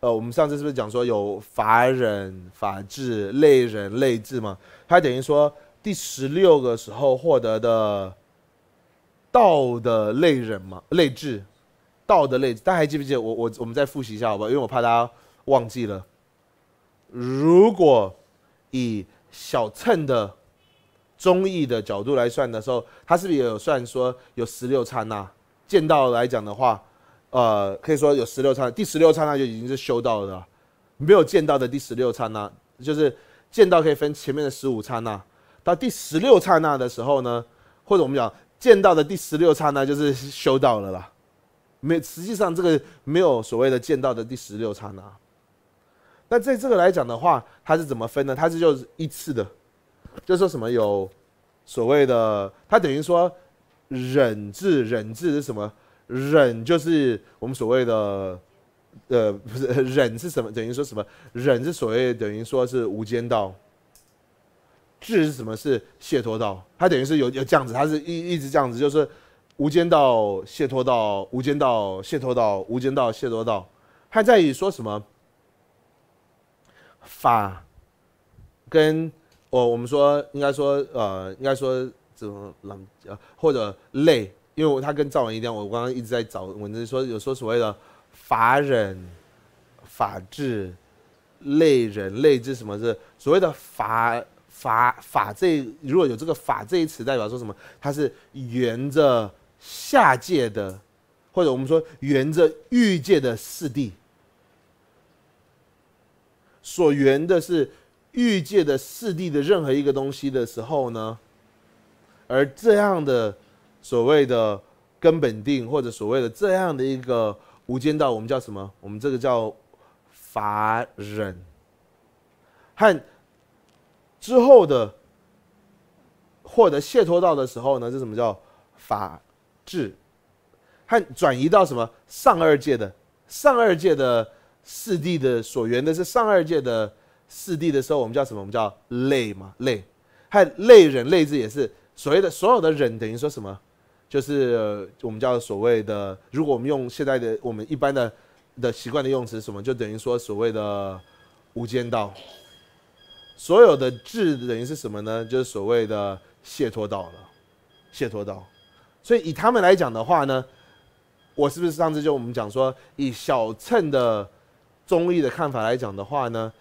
呃，我们上次是不是讲说有法忍、法治、类人、类智嘛？他等于说第十六个时候获得的道的类人嘛、类智，道的类智。大家还记不记得？我、我、我们再复习一下好吧？因为我怕大家忘记了。如果以小乘的中意的角度来算的时候，他是不是也有算说有十六刹那？见到来讲的话。呃，可以说有十六那，第十六刹那就已经是修到的，没有见到的第十六刹那，就是见到可以分前面的十五刹那，到第十六刹那的时候呢，或者我们讲见到的第十六刹那就是修到了啦。没，实际上这个没有所谓的见到的第十六刹那。那在这个来讲的话，它是怎么分呢？它是就一次的，就说什么有所谓的，它等于说忍智，忍智是什么？忍就是我们所谓的，呃，不是忍是什么？等于说什么？忍是所谓等于说是无间道，智是什么？是解脱道。它等于是有有这样子，它是一一直这样子，就是无间道、解脱道、无间道、解脱道、无间道、解脱道。它在于说什么？法，跟哦，我们说应该说呃，应该说怎么冷呃或者累。因为他跟赵文一样，我我刚刚一直在找文字说，有说所谓的法忍、法治、类人、类之什么是所谓的法法法这如果有这个法这一词，代表说什么？它是沿着下界的，或者我们说沿着欲界的四地，所缘的是欲界的四地的任何一个东西的时候呢，而这样的。所谓的根本定，或者所谓的这样的一个无间道，我们叫什么？我们这个叫法忍。和之后的获得解脱道的时候呢，这什么叫法治？和转移到什么上二界的上二界的四地的所缘的是上二界的四地的时候，我们叫什么？我们叫类嘛类，和类人类字也是所谓的所有的忍等于说什么？就是我们叫所谓的，如果我们用现在的我们一般的的习惯的用词，什么就等于说所谓的无间道。所有的智等于是什么呢？就是所谓的卸脱道了，卸脱道。所以以他们来讲的话呢，我是不是上次就我们讲说，以小乘的中立的看法来讲的话呢，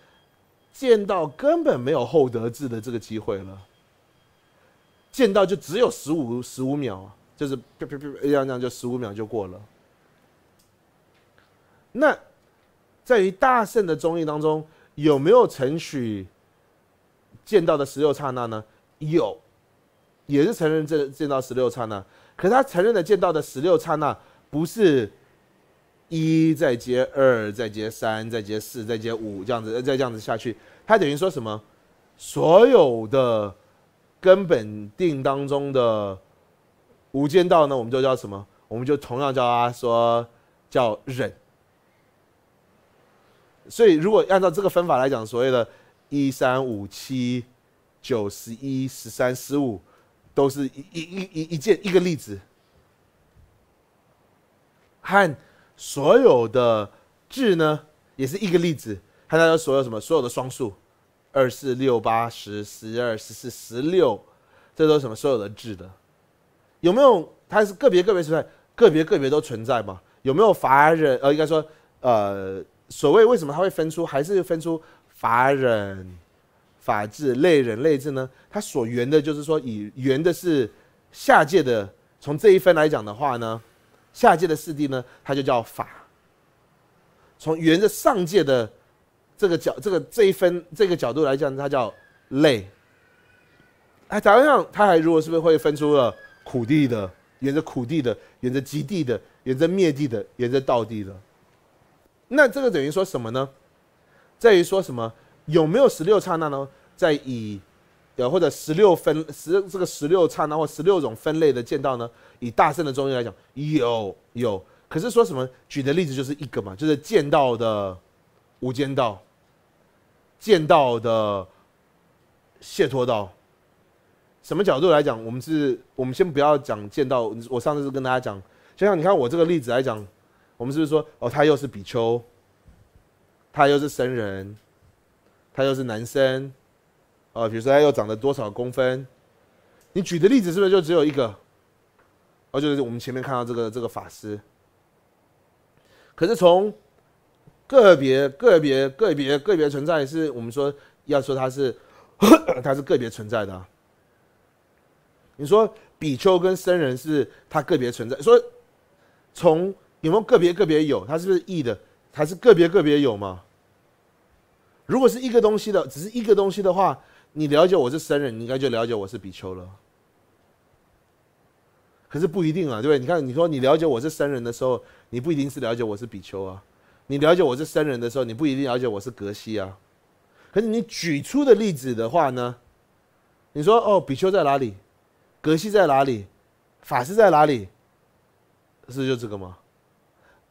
见到根本没有厚德智的这个机会了，见到就只有十五十五秒啊。就是啪啪啪这样这样，就十五秒就过了。那在于大圣的综艺当中，有没有承许见到的十六刹那呢？有，也是承认这见到十六刹那。可他承认的见到的十六刹那，不是一再接二再接三再接四再接五这样子，再这样子下去。他等于说什么？所有的根本定当中的。无间道呢，我们就叫什么？我们就同样叫他说叫忍。所以，如果按照这个分法来讲，所谓的一、三、五、七、九、十一、十三、十五，都是一一一一一件一个例子；和所有的质呢，也是一个例子；和它的所有什么所有的双数，二、四、六、八、十、十二、十四、十六，这都是什么所有的质的。有没有？它是个别个别存在，个别个别都存在吗？有没有法人？呃，应该说，呃，所谓为什么它会分出，还是分出法人、法治、类人、类制呢？它所圆的就是说，以圆的是下界的。从这一分来讲的话呢，下界的四地呢，它就叫法。从圆的上界的这个角，这个这一分这个角度来讲，它叫类。哎，如像它还如果是不是会分出了？苦地的，沿着苦地的，沿着极地的，沿着灭地的，沿着道地的。那这个等于说什么呢？在于说什么？有没有十六刹那呢？在以，有或者十六分十这个十六刹那或十六种分类的剑道呢？以大圣的中医来讲，有有。可是说什么？举的例子就是一个嘛，就是剑道的无间道，剑道的解脱道。什么角度来讲？我们是，我们先不要讲见到。我上次是跟大家讲，想想你看我这个例子来讲，我们是不是说，哦，他又是比丘，他又是僧人，他又是男生，哦，比如说他又长了多少公分？你举的例子是不是就只有一个？哦，就是我们前面看到这个这个法师。可是从个别、个别、个别、个别存在，是我们说要说他是，[COUGHS] 他是个别存在的。你说比丘跟僧人是他个别存在？说从有没有个别个别有？他是不是异的？还是个别个别有吗？如果是一个东西的，只是一个东西的话，你了解我是僧人，你应该就了解我是比丘了。可是不一定啊，对不对？你看，你说你了解我是僧人的时候，你不一定是了解我是比丘啊。你了解我是僧人的时候，你不一定了解我是格西啊。可是你举出的例子的话呢？你说哦，比丘在哪里？格西在哪里？法师在哪里？是就这个吗？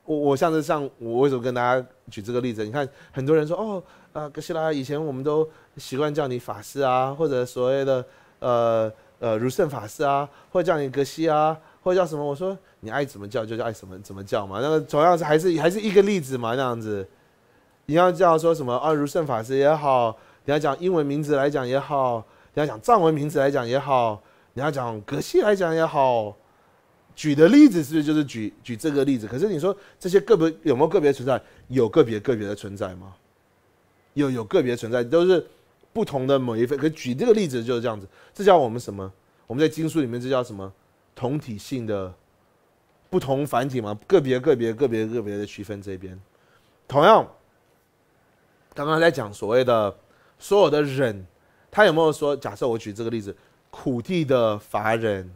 我我上次上我为什么跟大家举这个例子？你看很多人说哦啊格西啦，以前我们都习惯叫你法师啊，或者所谓的呃呃如圣法师啊，或者叫你格西啊，或者叫什么？我说你爱怎么叫就叫爱什么怎么叫嘛。那个同样是还是还是一个例子嘛，那样子。你要叫说什么啊如圣法师也好，你要讲英文名字来讲也好，你要讲藏文名字来讲也好。你要讲个性来讲也好，举的例子是不是就是举举这个例子？可是你说这些个别有没有个别存在？有个别个别的存在吗？有有个别存在都是不同的某一份。可举这个例子就是这样子，这叫我们什么？我们在经书里面这叫什么？同体性的不同凡体吗？个别个别个别个别的区分这边。同样，刚刚在讲所谓的所有的忍，他有没有说？假设我举这个例子。苦地的法人，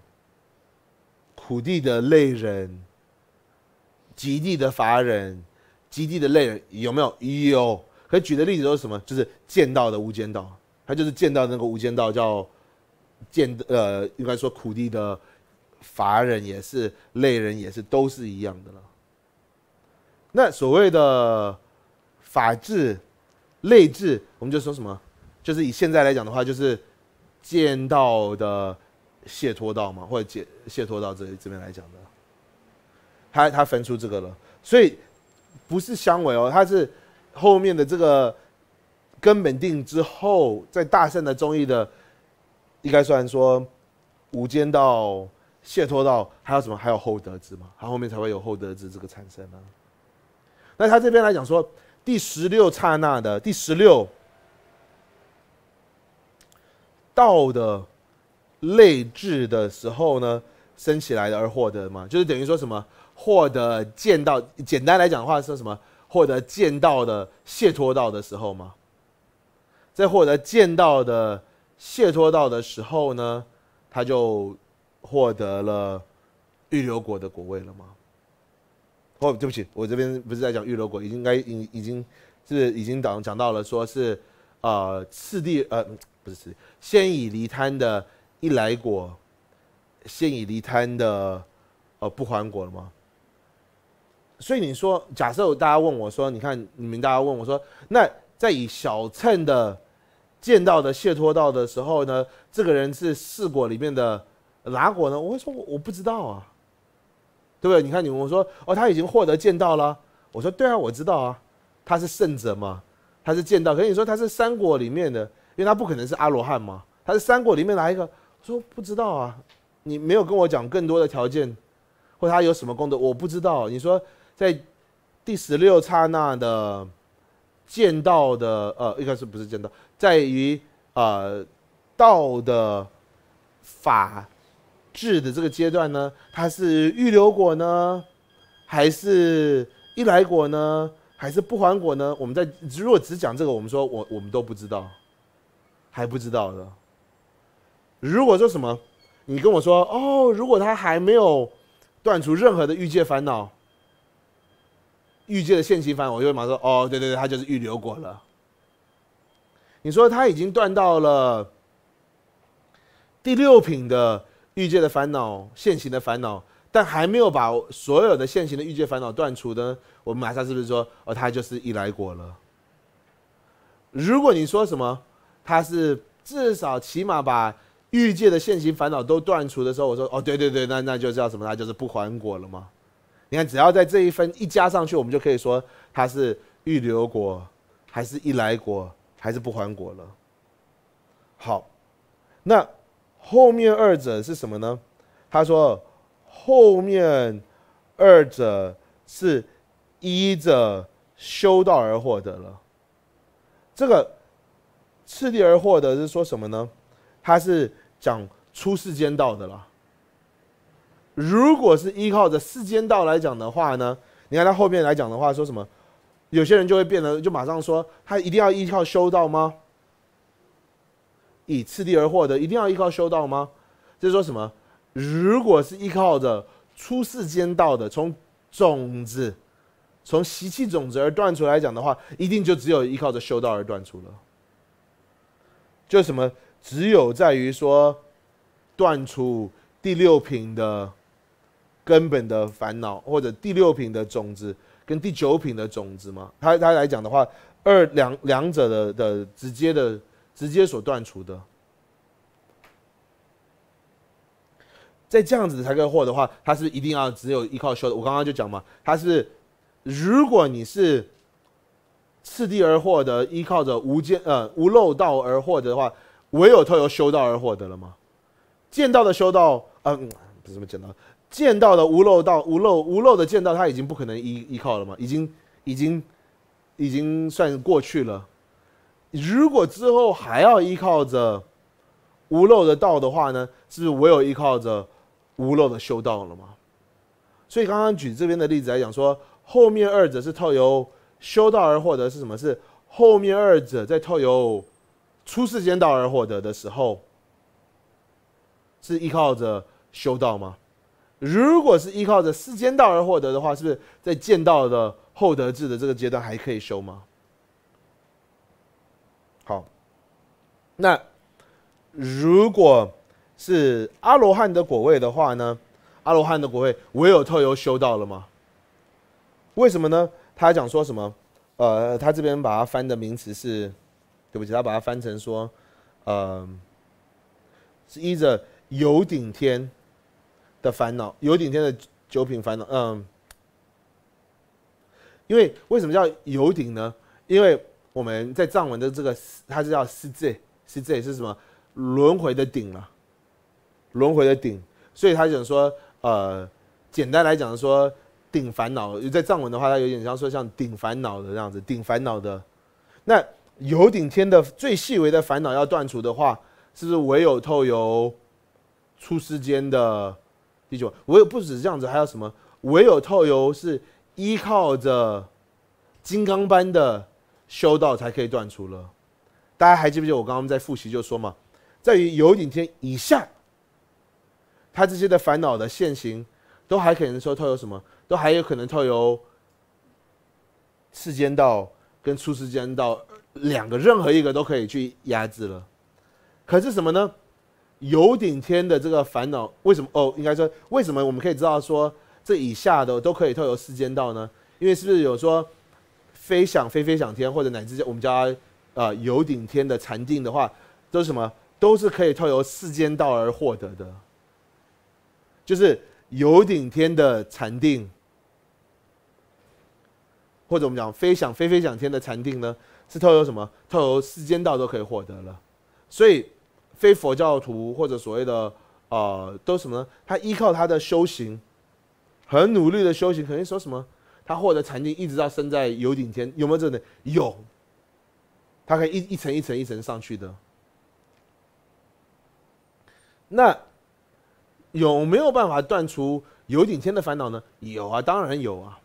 苦地的类人，极地的法人，极地的类人有没有？有。可以举的例子都是什么？就是见到的无间道，他就是见到那个无间道叫见。呃，应该说苦地的法人也是，类人也是，都是一样的了。那所谓的法治、类治，我们就说什么？就是以现在来讲的话，就是。见到的谢托道吗？或者解谢托道这这边来讲的，他他分出这个了，所以不是相违哦，他是后面的这个根本定之后，在大圣的中义的，应该算说无间道、谢托道，还有什么？还有后德之嘛？他后面才会有后德之这个产生啊。那他这边来讲说，第十六刹那的第十六。道的类质的时候呢，升起来的而获得吗？就是等于说什么获得见到，简单来讲的话是什么获得见到的解脱道的时候吗？在获得见到的解脱道的时候呢，他就获得了预留果的果位了吗？哦，对不起，我这边不是在讲预留果，已经该已已经是已经讲讲到了，说是啊次第呃。不是，先以离贪的一来果，先以离贪的，呃，不还果了吗？所以你说，假设大家问我说，你看你们大家问我说，那在以小秤的见到的谢托道的时候呢，这个人是四果里面的哪果呢？我会说，我不知道啊，对不对？你看你问我说，哦，他已经获得见到啦，我说对啊，我知道啊，他是圣者嘛，他是见到，可以你说他是三果里面的。因为他不可能是阿罗汉嘛，他是三果里面哪一个？我说不知道啊，你没有跟我讲更多的条件，或他有什么功德，我不知道。你说在第十六刹那的见到的，呃，应该是不是见到，在于呃道的法治的这个阶段呢？他是预留果呢，还是一来果呢，还是不还果呢？我们在如果只讲这个，我们说，我我们都不知道。还不知道的。如果说什么，你跟我说哦，如果他还没有断除任何的欲界烦恼、欲界的现行烦恼，我就马上说哦，对对对，他就是预留果了。你说他已经断到了第六品的欲界的烦恼、现行的烦恼，但还没有把所有的现行的欲界烦恼断除呢，我们马上是不是说哦，他就是依来果了？如果你说什么？他是至少起码把欲界的现行烦恼都断除的时候，我说哦，对对对，那那就叫什么？那就是不还果了吗？你看，只要在这一分一加上去，我们就可以说他是欲留果，还是一来果，还是不还果了。好，那后面二者是什么呢？他说后面二者是依着修道而获得了这个。次第而获得是说什么呢？他是讲出世间道的了。如果是依靠着世间道来讲的话呢？你看他后面来讲的话说什么？有些人就会变得就马上说，他一定要依靠修道吗？以次第而获得，一定要依靠修道吗？就是说什么？如果是依靠着出世间道的，从种子、从习气种子而断出来讲的话，一定就只有依靠着修道而断除了。就什么？只有在于说，断除第六品的根本的烦恼，或者第六品的种子跟第九品的种子吗？他他来讲的话，二两两者的的直接的直接所断除的，在这样子才可以获的话，他是一定要只有依靠修的。我刚刚就讲嘛，他是如果你是。次第而获得，依靠着无间呃无漏道而获得的话，唯有透由修道而获得了吗？见到的修道，嗯，不是这么讲的。见到的无漏道，无漏无漏的见到，他已经不可能依依靠了吗？已经已经已经算过去了。如果之后还要依靠着无漏的道的话呢，是唯有依靠着无漏的修道了吗？所以刚刚举这边的例子来讲说，后面二者是透由修道而获得是什么？是后面二者在透由初世间道而获得的时候，是依靠着修道吗？如果是依靠着世间道而获得的话，是不是在见到的后得智的这个阶段还可以修吗？好，那如果是阿罗汉的果位的话呢？阿罗汉的果位唯有透由修道了吗？为什么呢？他讲说什么？呃，他这边把它翻的名词是，对不起，他把它翻成说，呃，是依着有顶天的烦恼，有顶天的九品烦恼。嗯，因为为什么叫有顶呢？因为我们在藏文的这个，它是叫四界，四界是什么？轮回的顶了，轮回的顶。所以他想说，呃，简单来讲说。顶烦恼，有在藏文的话，它有点像说像顶烦恼的这样子，顶烦恼的。那有顶天的最细微的烦恼要断除的话，是不是唯有透由出世间的第九，唯有不止这样子，还有什么？唯有透由是依靠着金刚般的修道才可以断除了。大家还记不记得我刚刚在复习就说嘛，在于有顶天以下，他这些的烦恼的现行。都还可能说透由什么？都还有可能透由世间道跟出世间道两个任何一个都可以去压制了。可是什么呢？有顶天的这个烦恼为什么？哦，应该说为什么我们可以知道说这以下的都可以透由世间道呢？因为是不是有说飞想飞飞想天或者乃至我们叫啊呃有顶天的禅定的话，都是什么？都是可以透由世间道而获得的，就是。游顶天的禅定，或者我们讲飞想飞飞想天的禅定呢，是透过什么？透过世间道都可以获得了。所以，非佛教徒或者所谓的呃，都什么呢？他依靠他的修行，很努力的修行，可能说什么？他获得禅定，一直到生在游顶天，有没有这种？有，他可以一一层一层一层上去的。那。有没有办法断除有顶天的烦恼呢？有啊，当然有啊。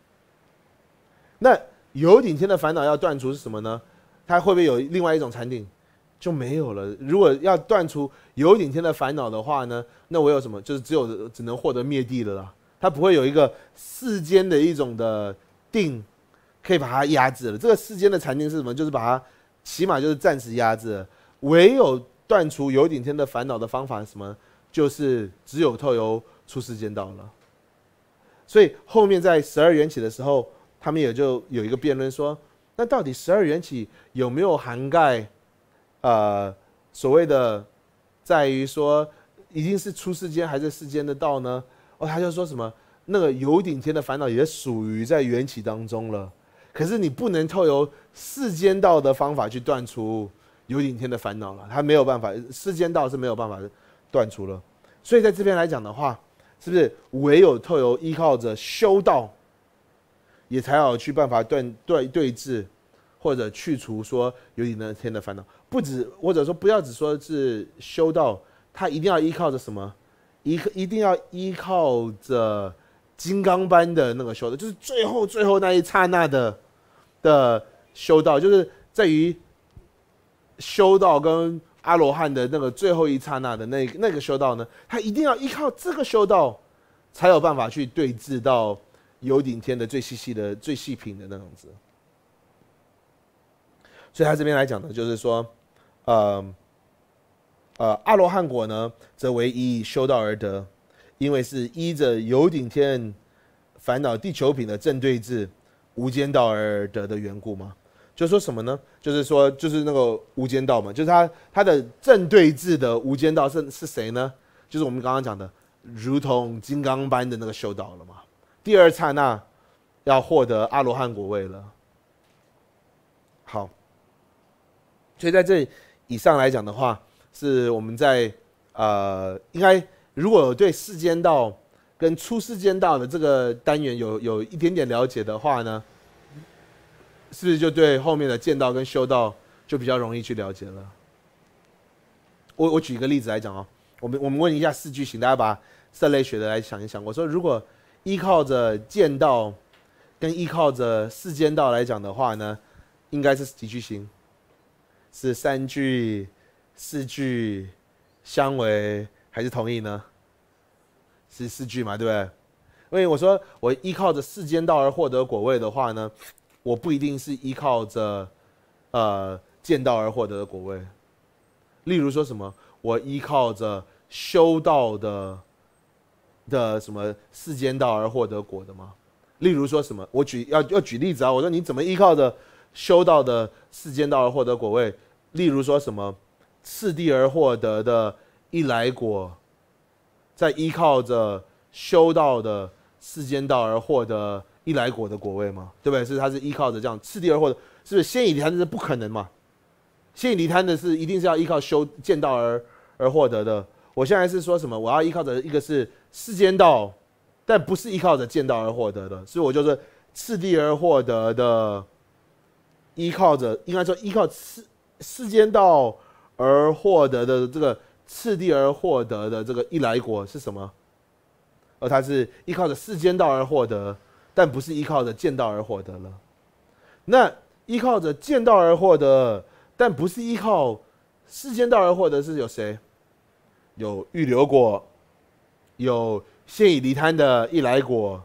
那有顶天的烦恼要断除是什么呢？它会不会有另外一种禅定就没有了？如果要断除有顶天的烦恼的话呢，那我有什么？就是只有只能获得灭地的了。它不会有一个世间的一种的定，可以把它压制了。这个世间的禅定是什么？就是把它起码就是暂时压制。唯有断除有顶天的烦恼的方法是什么？就是只有透由出世间道了，所以后面在十二缘起的时候，他们也就有一个辩论说，那到底十二缘起有没有涵盖，呃，所谓的，在于说，一定是出世间还是世间的道呢？哦，他就说什么，那个有顶天的烦恼也属于在缘起当中了，可是你不能透由世间道的方法去断除有顶天的烦恼了，他没有办法，世间道是没有办法的。断除了，所以在这边来讲的话，是不是唯有特有依靠着修道，也才好去办法断断对治，或者去除说有你那天的烦恼？不止，或者说不要只说是修道，他一定要依靠着什么？一个一定要依靠着金刚般的那个修道，就是最后最后那一刹那的的修道，就是在于修道跟。阿罗汉的那个最后一刹那的那那个修道呢，他一定要依靠这个修道，才有办法去对峙到有顶天的最细细的最细品的那种子。所以他这边来讲呢，就是说，呃，呃，阿罗汉果呢，则为一修道而得，因为是依着有顶天烦恼地球品的正对峙无间道而得的缘故吗？就说什么呢？就是说，就是那个无间道嘛。就是他他的正对峙的无间道是是谁呢？就是我们刚刚讲的，如同金刚般的那个修道了嘛。第二刹那，要获得阿罗汉果位了。好，所以在这以上来讲的话，是我们在呃，应该如果对世间道跟出世间道的这个单元有有一点点了解的话呢。是不是就对后面的见道跟修道就比较容易去了解了？我我举一个例子来讲哦，我们我们问一下四句型，大家把色类学的来想一想。我说如果依靠着见道跟依靠着世间道来讲的话呢，应该是几句型？是三句、四句相违还是同意呢？是四句嘛，对不对？因为我说我依靠着世间道而获得果位的话呢？我不一定是依靠着，呃，见道而获得的果位，例如说什么，我依靠着修道的的什么世间道而获得果的吗？例如说什么，我举要要举例子啊，我说你怎么依靠着修道的世间道而获得果位？例如说什么，次第而获得的一来果，在依靠着修道的世间道而获得。一来果的果位吗？对不对？是，它是依靠着这样次第而获得，是不是先以离贪是不可能嘛？先以离贪的是一定是要依靠修见道而而获得的。我现在是说什么？我要依靠着一个是世间道，但不是依靠着见道而获得的，所以我就说次第而获得的，依靠着应该说依靠世世间道而获得的这个次第而获得的这个一来果是什么？而它是依靠着世间道而获得。但不是依靠着剑道而获得了，那依靠着剑道而获得，但不是依靠世间道而获得，是有谁？有预留果，有现已离摊的一来果，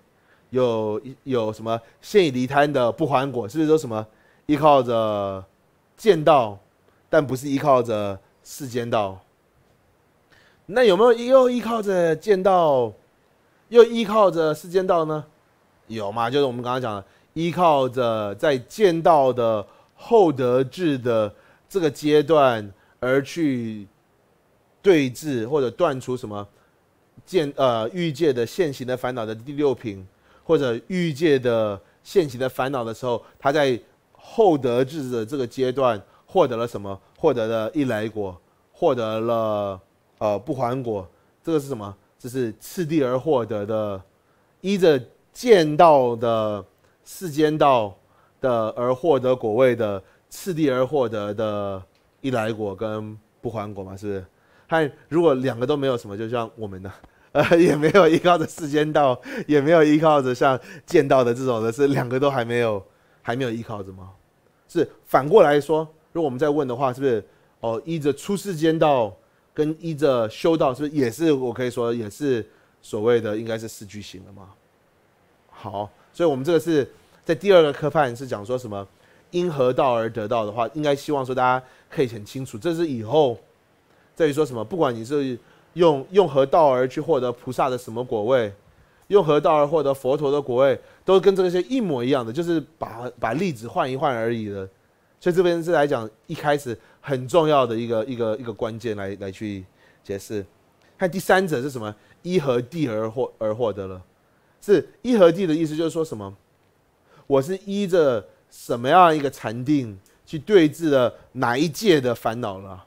有有什么现已离摊的不还果？是不是说什么依靠着剑道，但不是依靠着世间道？那有没有又依靠着剑道，又依靠着世间道呢？有吗？就是我们刚刚讲，的，依靠着在见到的厚德智的这个阶段而去对峙或者断除什么见呃欲界的现行的烦恼的第六品，或者欲界的现行的烦恼的时候，他在厚德智的这个阶段获得了什么？获得了一来果，获得了呃不还果。这个是什么？这是次第而获得的，依着。见到的世间道的而获得果位的次第而获得的一来果跟不还果吗？是？不还如果两个都没有什么，就像我们的，呃，[LAUGHS] 也没有依靠着世间道，也没有依靠着像见到的这种的，是两个都还没有还没有依靠着吗？是反过来说，如果我们在问的话，是不是哦？依着出世间道跟依着修道，是不是也是我可以说也是所谓的应该是四句型了吗？好，所以我们这个是在第二个科判是讲说什么，因何道而得到的话，应该希望说大家可以很清楚，这是以后在于说什么，不管你是用用何道而去获得菩萨的什么果位，用何道而获得佛陀的果位，都跟这些一模一样的，就是把把例子换一换而已的。所以这边是来讲一开始很重要的一个一个一个关键来来去解释。看第三者是什么，一和地而获而获得了。是一合计的意思，就是说什么？我是依着什么样一个禅定去对峙了哪一界的烦恼了？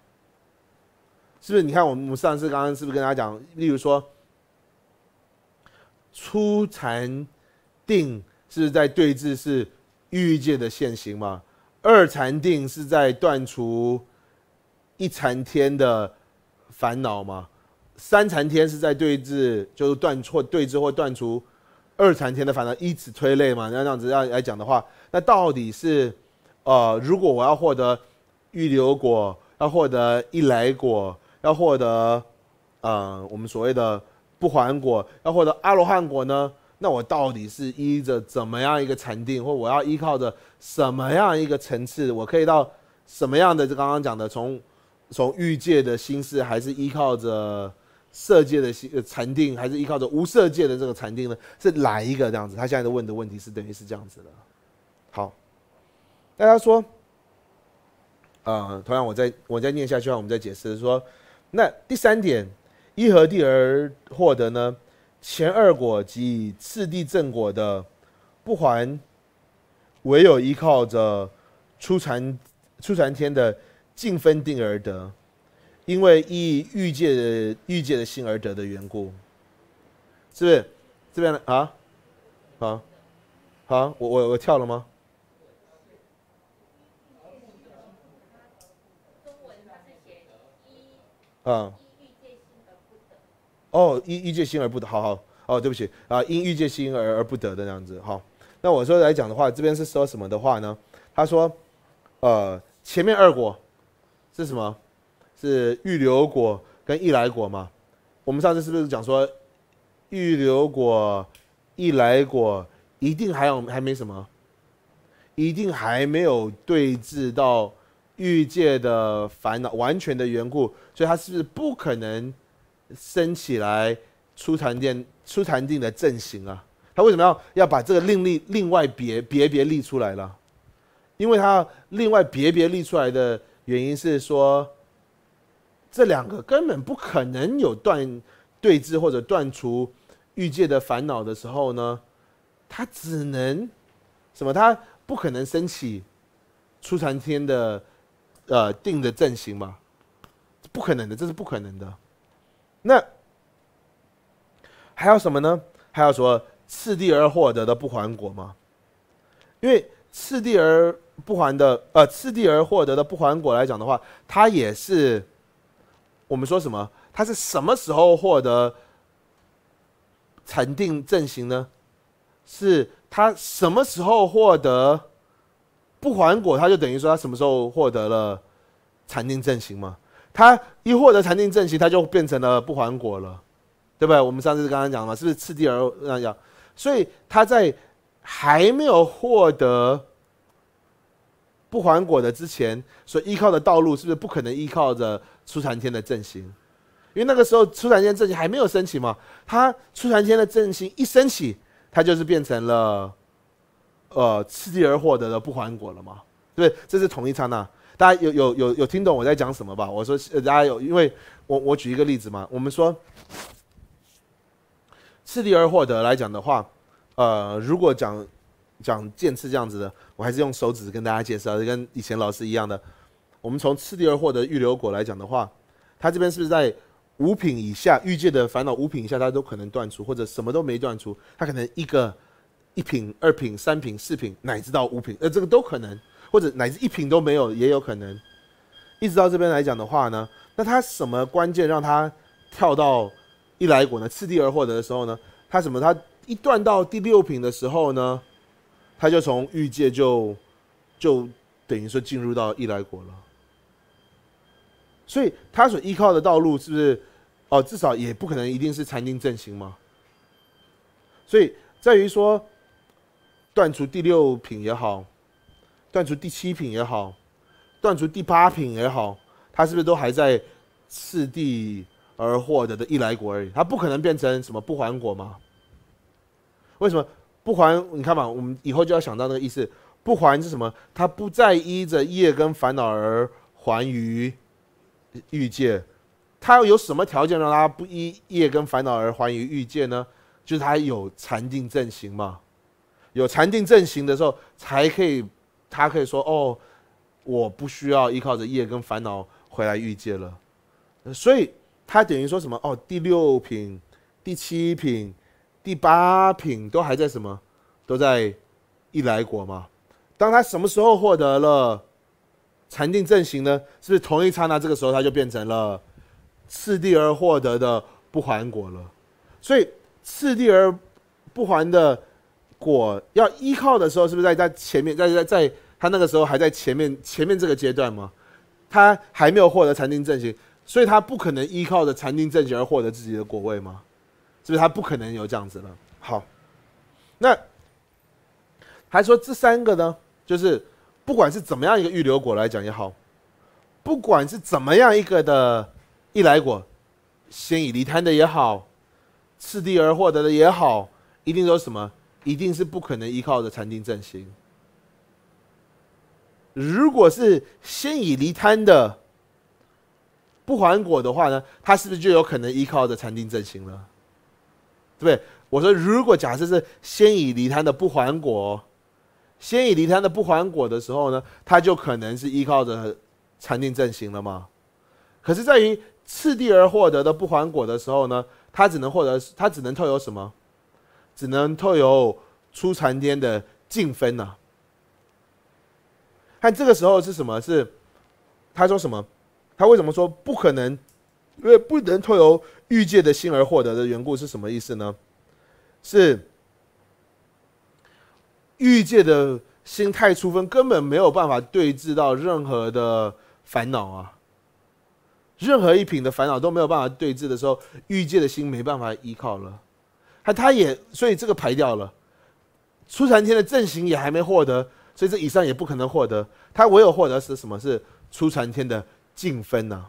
是不是？你看，我们上次刚刚是不是跟大家讲，例如说初禅定是在对峙是欲界的现行嘛？二禅定是在断除一禅天的烦恼嘛？三禅天是在对峙，就是断错对峙或断除。二禅天的反恼依此推类嘛？那这样子要来讲的话，那到底是，呃，如果我要获得预留果，要获得一来果，要获得，呃，我们所谓的不还果，要获得阿罗汉果呢？那我到底是依着怎么样一个禅定，或我要依靠着什么样一个层次，我可以到什么样的？就刚刚讲的，从从欲界的心事，还是依靠着？色界的禅定还是依靠着无色界的这个禅定呢？是哪一个这样子？他现在问的问题是等于是这样子的。好，大家说，啊，同样我再我再念下去，我们再解释说，那第三点，依何地而获得呢？前二果及次第正果的不还，唯有依靠着初禅初禅天的净分定而得。因为依欲界欲界的心而得的缘故，是不是？这边啊，好，好，我我我跳了吗？啊，哦，依欲界心而不得，好好，哦，对不起啊，因欲界心而而不得的那样子，好。那我说来讲的话，这边是说什么的话呢？他说，呃，前面二果是什么？是预留果跟易来果吗？我们上次是不是讲说，预留果、易来果一定还有还没什么，一定还没有对峙到欲界的烦恼完全的缘故，所以他是不是不可能升起来出禅定出禅定的阵型啊？他为什么要要把这个另立另外别别别立出来了？因为他另外别别立出来的原因是说。这两个根本不可能有断对峙或者断除欲界的烦恼的时候呢，他只能什么？他不可能升起出禅天的呃定的阵型嘛？不可能的，这是不可能的。那还有什么呢？还有说次第而获得的不还果吗？因为次第而不还的呃次第而获得的不还果来讲的话，它也是。我们说什么？他是什么时候获得禅定正行呢？是他什么时候获得不还果？他就等于说他什么时候获得了禅定正行吗？他一获得禅定正行，他就变成了不还果了，对不对？我们上次刚刚讲了，是不是次第而那样讲？所以他在还没有获得不还果的之前，所依靠的道路是不是不可能依靠着？出传天的振兴，因为那个时候出传天振兴还没有升起嘛，他出传天的振兴一升起，他就是变成了，呃，次第而获得的不还果了嘛，对，这是同一刹那。大家有有有有听懂我在讲什么吧？我说，大家有，因为我我举一个例子嘛，我们说次第而获得来讲的话，呃，如果讲讲剑次这样子的，我还是用手指跟大家介绍，跟以前老师一样的。我们从次第而获得预留果来讲的话，他这边是不是在五品以下欲界的烦恼五品以下，他都可能断除，或者什么都没断除，他可能一个一品、二品、三品、四品，乃至到五品，呃，这个都可能，或者乃至一品都没有也有可能。一直到这边来讲的话呢，那他什么关键让他跳到一来果呢？次第而获得的时候呢，他什么？他一断到第六品的时候呢，他就从欲界就就等于说进入到一来果了。所以他所依靠的道路是不是，哦，至少也不可能一定是禅定正行吗？所以在于说，断除第六品也好，断除第七品也好，断除第八品也好，他是不是都还在次地而获得的依来果而已？他不可能变成什么不还果吗？为什么不还？你看嘛，我们以后就要想到那个意思，不还是什么？他不再依着业跟烦恼而还于。欲界，他要有什么条件让他不依业跟烦恼而还于欲界呢？就是他有禅定正行嘛，有禅定正行的时候，才可以，他可以说哦，我不需要依靠着业跟烦恼回来欲见了。所以他等于说什么？哦，第六品、第七品、第八品都还在什么？都在一来国嘛。当他什么时候获得了？禅定正行呢，是不是同一刹那这个时候它就变成了次第而获得的不还果了？所以次第而不还的果要依靠的时候，是不是在在前面，在在在他那个时候还在前面前面这个阶段吗？他还没有获得禅定正行，所以他不可能依靠着禅定正行而获得自己的果位吗？是不是他不可能有这样子了？好，那还说这三个呢，就是。不管是怎么样一个预留果来讲也好，不管是怎么样一个的易来果，先以离摊的也好，次第而获得的也好，一定有什么？一定是不可能依靠着禅定正心。如果是先以离摊的不还果的话呢，他是不是就有可能依靠着禅定正心了？对不对？我说，如果假设是先以离摊的不还果。先以离他的不还果的时候呢，他就可能是依靠着禅定正行了吗？可是，在于次第而获得的不还果的时候呢，他只能获得，他只能透由什么？只能透由出禅天的净分呢？看这个时候是什么？是他说什么？他为什么说不可能？因为不能透由欲界的心而获得的缘故是什么意思呢？是。欲界的心态出分根本没有办法对峙到任何的烦恼啊，任何一品的烦恼都没有办法对峙的时候，欲界的心没办法依靠了，他他也所以这个排掉了，出禅天的阵型也还没获得，所以这以上也不可能获得，他唯有获得是什么？是出禅天的净分呢？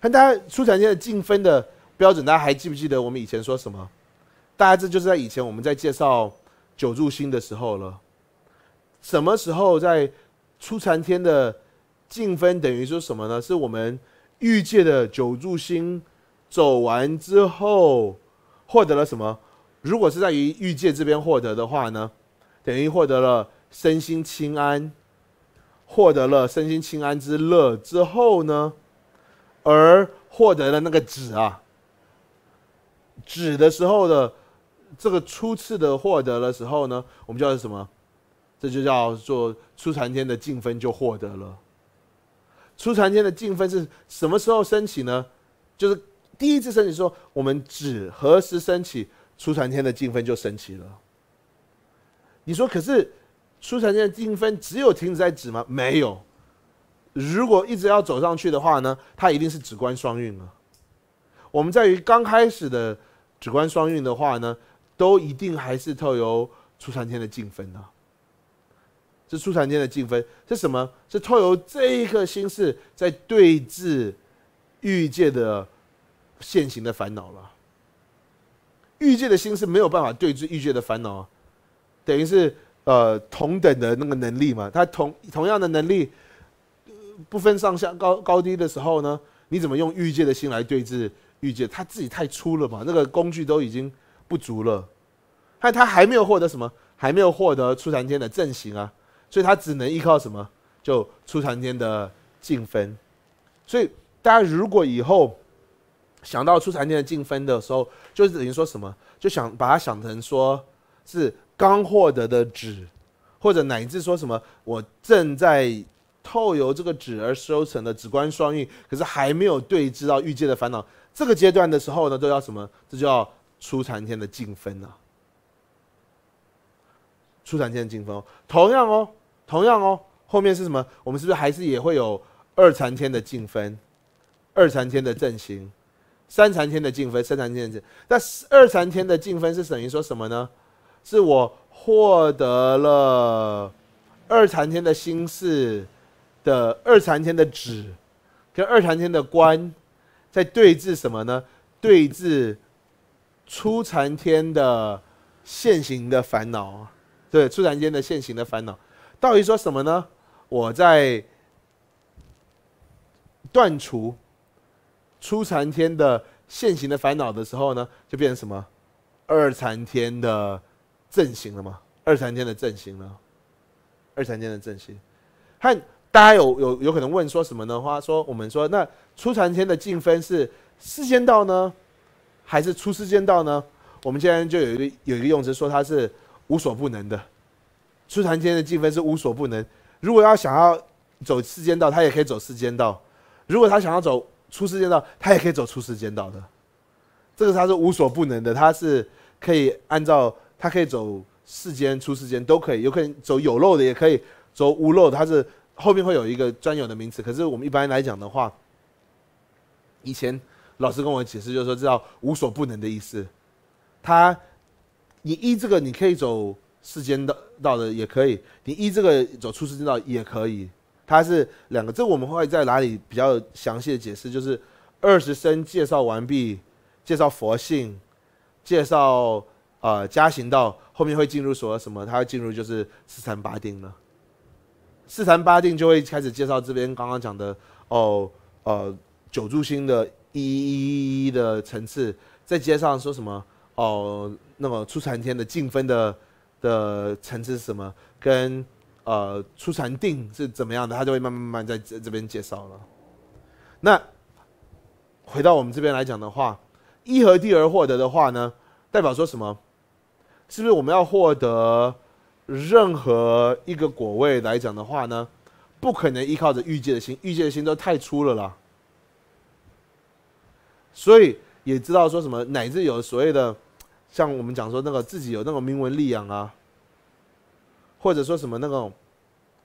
大家出禅天的净分的标准，大家还记不记得我们以前说什么？大家这就是在以前我们在介绍。九住心的时候了，什么时候在出禅天的净分等于说什么呢？是我们欲界的九住心走完之后获得了什么？如果是在于欲界这边获得的话呢，等于获得了身心清安，获得了身心清安之乐之后呢，而获得了那个止啊，止的时候的。这个初次的获得的时候呢，我们叫什么？这就叫做初禅天的净分就获得了。初禅天的净分是什么时候升起呢？就是第一次升起说我们只何时升起初禅天的净分就升起了。你说可是初禅天的净分只有停止在止吗？没有。如果一直要走上去的话呢，它一定是指观双运啊。我们在于刚开始的指观双运的话呢。都一定还是透由出禅天的净分呢？这出禅天的净分，是什么是透由这一个心事在对峙欲界的现行的烦恼了？欲界的心是没有办法对峙欲界的烦恼，等于是呃同等的那个能力嘛？它同同样的能力不分上下高高低的时候呢？你怎么用欲界的心来对峙欲界？他自己太粗了嘛？那个工具都已经不足了。那他还没有获得什么，还没有获得初禅天的正行啊，所以他只能依靠什么？就初禅天的净分。所以大家如果以后想到初禅天的净分的时候，就是等于说什么？就想把它想成说是刚获得的纸，或者乃至说什么我正在透由这个纸而收成的纸观双运，可是还没有对知到欲界的烦恼，这个阶段的时候呢，都叫什么？这就出初禅天的净分啊。出禅天的进风，同样哦，同样哦，后面是什么？我们是不是还是也会有二禅天的净分、二禅天的阵型、三禅天的净分、三禅天的？那二禅天的净分是等于说什么呢？是我获得了二禅天的心事的二禅天的指，跟二禅天的官在对峙什么呢？对峙初禅天的现行的烦恼。对出禅间的现行的烦恼，到底说什么呢？我在断除初禅天的现行的烦恼的时候呢，就变成什么？二禅天的正行了吗？二禅天的正行了，二禅天的正行。和大家有有有可能问说什么的话，说我们说那初禅天的净分是世间道呢，还是出世间道呢？我们现在就有一个有一个用词说它是。无所不能的，出坛间的净分是无所不能。如果要想要走世间道，他也可以走世间道；如果他想要走出世间道，他也可以走出世间道的。这个他是无所不能的，他是可以按照他可以走世间、出世间都可以，有可能走有漏的，也可以走无漏的。他是后面会有一个专有的名词，可是我们一般来讲的话，以前老师跟我解释，就是说这叫无所不能的意思。他。你依这个，你可以走世间道道的，也可以；你依这个走出世间道，也可以。它是两个，这我们会在哪里比较详细的解释？就是二十声介绍完毕，介绍佛性，介绍呃家行道，后面会进入说什么？它会进入就是四禅八定了。四禅八定就会开始介绍这边刚刚讲的哦，呃九住心的一一的层次，在街上说什么？哦，那么初禅天的净分的的层次是什么？跟呃初禅定是怎么样的？他就会慢慢慢慢在这这边介绍了。那回到我们这边来讲的话，一和地而获得的话呢？代表说什么？是不是我们要获得任何一个果位来讲的话呢？不可能依靠着欲界的心，欲界的心都太粗了啦。所以。也知道说什么，乃至有所谓的，像我们讲说那个自己有那种铭文力量啊，或者说什么那种，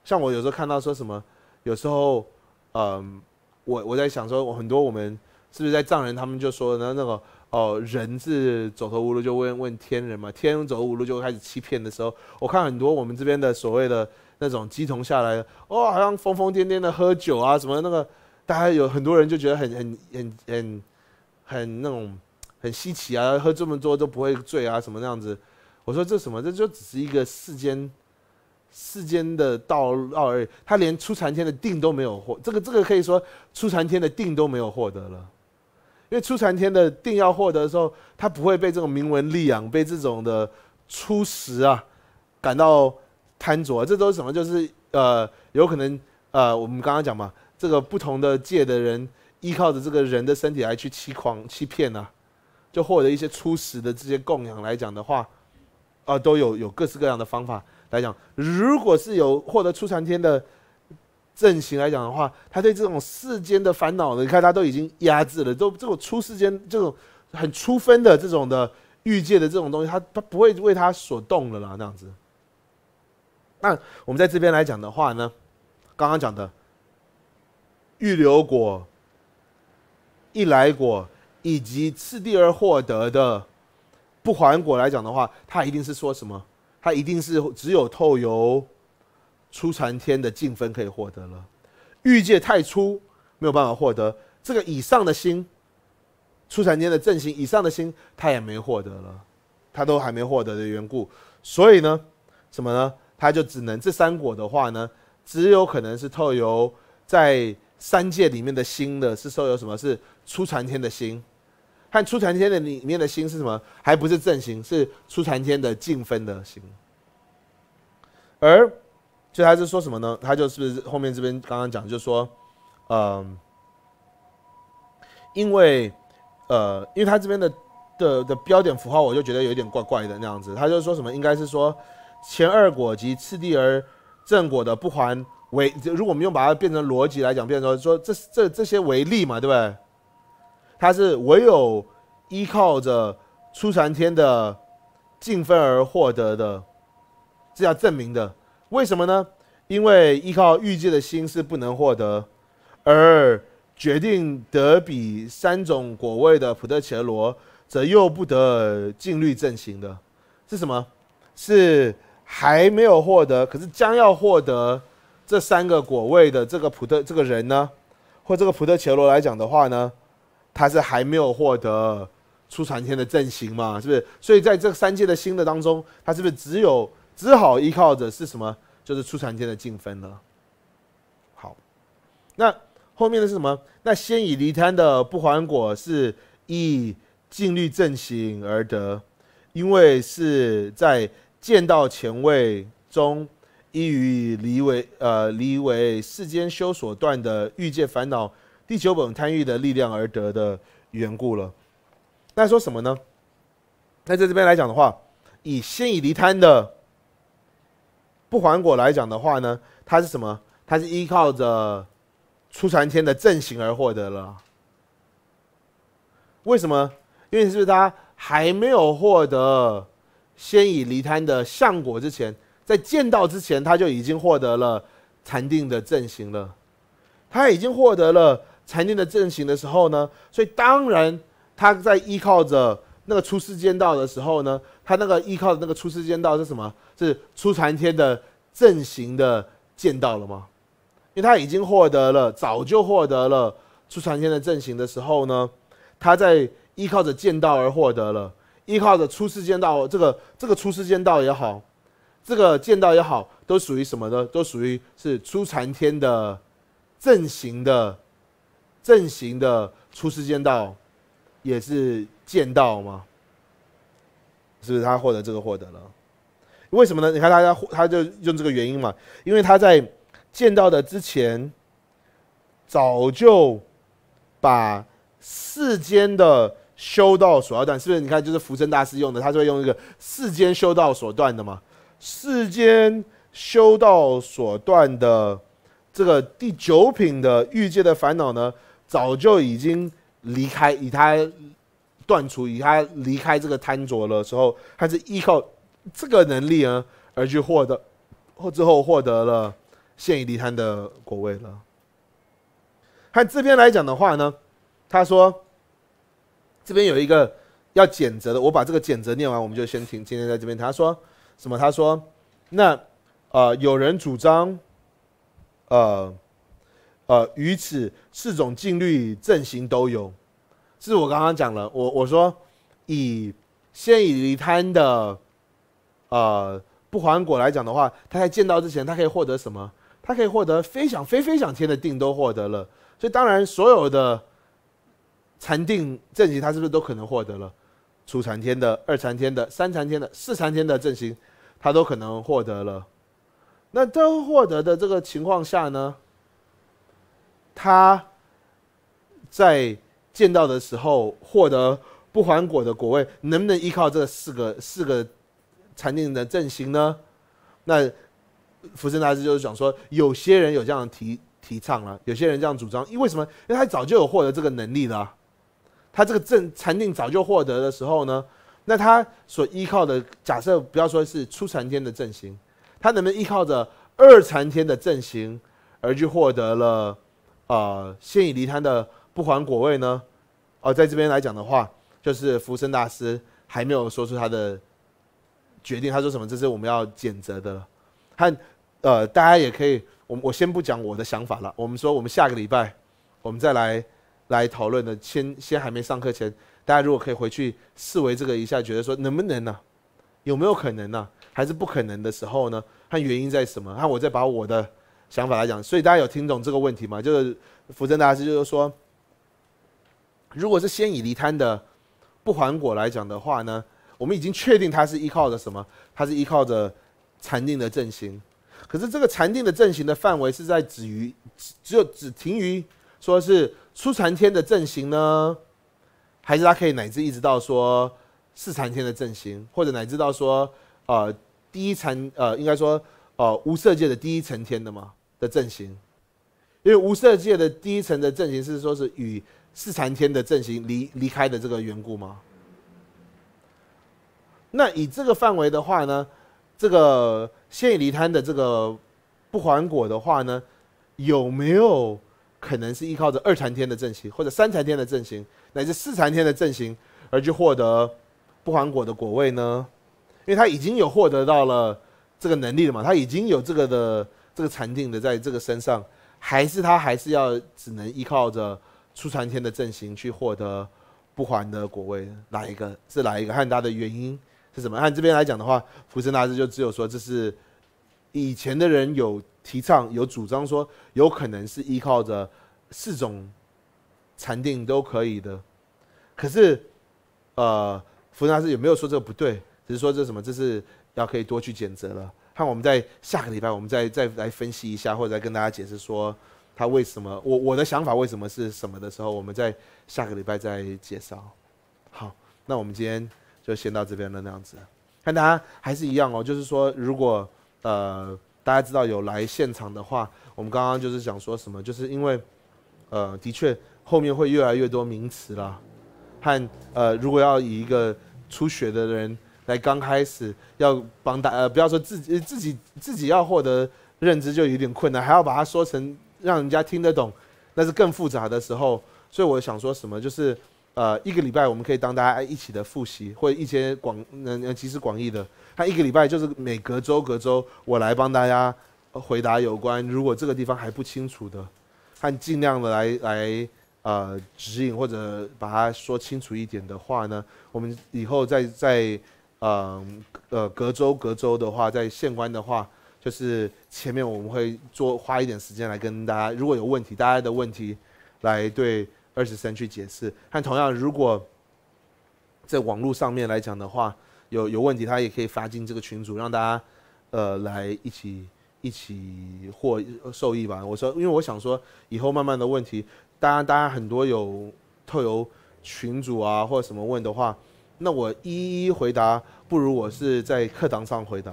像我有时候看到说什么，有时候，嗯，我我在想说，我很多我们是不是在藏人他们就说那那个哦，人是走投无路就问问天人嘛，天走投无路就开始欺骗的时候，我看很多我们这边的所谓的那种鸡同下来，哦，好像疯疯癫癫的喝酒啊，什么那个，大家有很多人就觉得很很很很。很那种很稀奇啊，喝这么多都不会醉啊，什么那样子？我说这什么？这就只是一个世间、世间的道道而已。他连初禅天的定都没有获，这个这个可以说初禅天的定都没有获得了。因为初禅天的定要获得的时候，他不会被这种名闻利养、被这种的初食啊感到贪着。这都是什么？就是呃，有可能呃，我们刚刚讲嘛，这个不同的界的人。依靠着这个人的身体来去欺狂欺骗呢，就获得一些初始的这些供养来讲的话，啊，都有有各式各样的方法来讲。如果是有获得初禅天的阵型来讲的话，他对这种世间的烦恼呢，你看他都已经压制了，都这种初世间这种很初分的这种的欲界的这种东西，他他不会为他所动了啦，那样子。那我们在这边来讲的话呢，刚刚讲的预留果。一来果以及次第而获得的不还果来讲的话，他一定是说什么？他一定是只有透由初禅天的净分可以获得了，欲界太粗，没有办法获得这个以上的心。初禅天的正心以上的心，他也没获得了，他都还没获得的缘故。所以呢，什么呢？他就只能这三果的话呢，只有可能是透由在三界里面的新的是受由什么？是出禅天的心，和出禅天的里面的心是什么？还不是正心，是出禅天的净分的心。而所以他是说什么呢？他就是不是后面这边刚刚讲，就说，嗯，因为呃，因为他这边的的的标点符号，我就觉得有点怪怪的那样子。他就说什么？应该是说前二果及次第而正果的不还为。如果我们用把它变成逻辑来讲，变成说说这这这些为例嘛，对不对？他是唯有依靠着出禅天的敬分而获得的，这要证明的。为什么呢？因为依靠欲界的心是不能获得，而决定得比三种果位的普特切罗，则又不得尽律正行的。是什么？是还没有获得，可是将要获得这三个果位的这个普特这个人呢，或这个普特切罗来讲的话呢？他是还没有获得出禅天的阵型嘛，是不是？所以在这三界的新的当中，他是不是只有只好依靠着是什么？就是出禅天的净分了。好，那后面的是什么？那先以离贪的不还果是依净律阵型而得，因为是在见到前位中依于离为呃离为世间修所断的欲界烦恼。第九本贪欲的力量而得的缘故了。那说什么呢？那在这边来讲的话，以先以离贪的不还果来讲的话呢，它是什么？它是依靠着初禅天的正行而获得了。为什么？因为是他还没有获得先以离贪的相果之前，在见到之前，他就已经获得了禅定的正行了。他已经获得了。残天的阵型的时候呢，所以当然他在依靠着那个出世剑道的时候呢，他那个依靠的那个出世剑道是什么？是出残天的阵型的剑道了吗？因为他已经获得了，早就获得了出残天的阵型的时候呢，他在依靠着剑道而获得了，依靠着出世剑道这个这个出世剑道也好，这个剑道也好，都属于什么呢？都属于是出残天的阵型的。正行的出世间道，也是见到吗？是不是他获得这个获得了？为什么呢？你看，大家他就用这个原因嘛，因为他在见到的之前，早就把世间的修道所要断，是不是？你看，就是福生大师用的，他就会用一个世间修道所断的嘛。世间修道所断的这个第九品的欲界的烦恼呢？早就已经离开，以他断除，以他离开这个贪着了之后，他是依靠这个能力呢，而去获得，之后获得了现已离贪的果位了。看这边来讲的话呢，他说这边有一个要谴责的，我把这个谴责念完，我们就先停。今天在这边他说什么？他说那啊，有人主张，呃。呃，于此四种境律阵型都有，是我刚刚讲了，我我说以先以离贪的呃不还果来讲的话，他在见到之前，他可以获得什么？他可以获得非想非非想天的定都获得了，所以当然所有的禅定阵型，他是不是都可能获得了？初禅天的、二禅天的、三禅天的、四禅天的阵型，他都可能获得了。那都获得的这个情况下呢？他，在见到的时候获得不还果的果位，能不能依靠这四个四个禅定的阵型呢？那福生大师就是讲说，有些人有这样提提倡了，有些人这样主张，因为什么？因为他早就有获得这个能力了。他这个阵禅定早就获得的时候呢，那他所依靠的假设不要说是初禅天的阵型，他能不能依靠着二禅天的阵型而去获得了？呃，现已离摊的不还果位呢？哦，在这边来讲的话，就是浮生大师还没有说出他的决定。他说什么？这是我们要谴责的。他呃，大家也可以，我我先不讲我的想法了。我们说，我们下个礼拜我们再来来讨论的。先先还没上课前，大家如果可以回去思维这个一下，觉得说能不能呢？有没有可能呢？还是不可能的时候呢？和原因在什么？看我再把我的。想法来讲，所以大家有听懂这个问题吗？就是福正大师就是说，如果是先以离贪的不还果来讲的话呢，我们已经确定它是依靠着什么？它是依靠着禅定的正行。可是这个禅定的正行的范围是在止于，只有只停于，说是初禅天的正行呢，还是它可以乃至一直到说四禅天的正行，或者乃至到说呃第一禅呃应该说呃无色界的第一层天的吗？的阵型，因为无色界的第一层的阵型是说是与四禅天的阵型离离开的这个缘故吗？那以这个范围的话呢，这个现已离滩的这个不还果的话呢，有没有可能是依靠着二禅天的阵型，或者三禅天的阵型，乃至四禅天的阵型而去获得不还果的果位呢？因为他已经有获得到了这个能力了嘛，他已经有这个的。这个禅定的在这个身上，还是他还是要只能依靠着出禅天的阵型去获得不还的果位，哪一个是哪一个？汉他的原因是什么？按这边来讲的话，福生大师就只有说这是以前的人有提倡有主张说有可能是依靠着四种禅定都可以的，可是呃，福生大师有没有说这个不对？只是说这什么？这是要可以多去检测了。看，我们在下个礼拜，我们再再来分析一下，或者再跟大家解释说他为什么，我我的想法为什么是什么的时候，我们在下个礼拜再介绍。好，那我们今天就先到这边了，那样子。看大家还是一样哦，就是说，如果呃大家知道有来现场的话，我们刚刚就是想说什么，就是因为呃的确后面会越来越多名词了，和呃如果要以一个初学的人。在刚开始要帮大呃，不要说自己自己自己要获得认知就有点困难，还要把它说成让人家听得懂，那是更复杂的时候。所以我想说什么，就是呃，一个礼拜我们可以当大家一起的复习，或者一些广嗯能集思广益的。他一个礼拜就是每隔周隔周，我来帮大家回答有关如果这个地方还不清楚的，和尽量的来来呃指引或者把它说清楚一点的话呢，我们以后再再。嗯，呃，隔周隔周的话，在县官的话，就是前面我们会做花一点时间来跟大家，如果有问题，大家的问题来对二十三去解释。但同样，如果在网络上面来讲的话，有有问题，他也可以发进这个群组，让大家呃来一起一起获受益吧。我说，因为我想说，以后慢慢的问题，大家大家很多有特有群主啊，或者什么问的话。那我一一回答，不如我是在课堂上回答，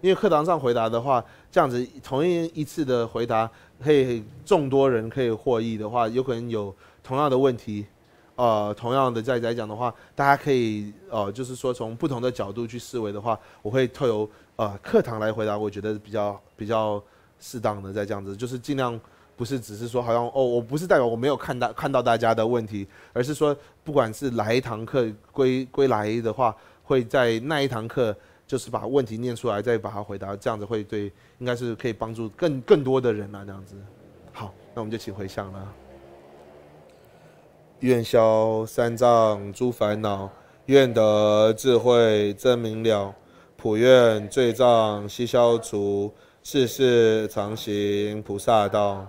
因为课堂上回答的话，这样子同一一次的回答，可以众多人可以获益的话，有可能有同样的问题，呃，同样的在来讲的话，大家可以，呃，就是说从不同的角度去思维的话，我会透由呃课堂来回答，我觉得比较比较适当的，在这样子就是尽量。不是只是说好像哦，我不是代表我没有看到看到大家的问题，而是说不管是来一堂课归归来的话，会在那一堂课就是把问题念出来，再把它回答，这样子会对应该是可以帮助更更多的人啊，这样子。好，那我们就请回向了。愿消三藏诸烦恼，愿得智慧真明了。普愿罪障悉消除，世世常行菩萨道。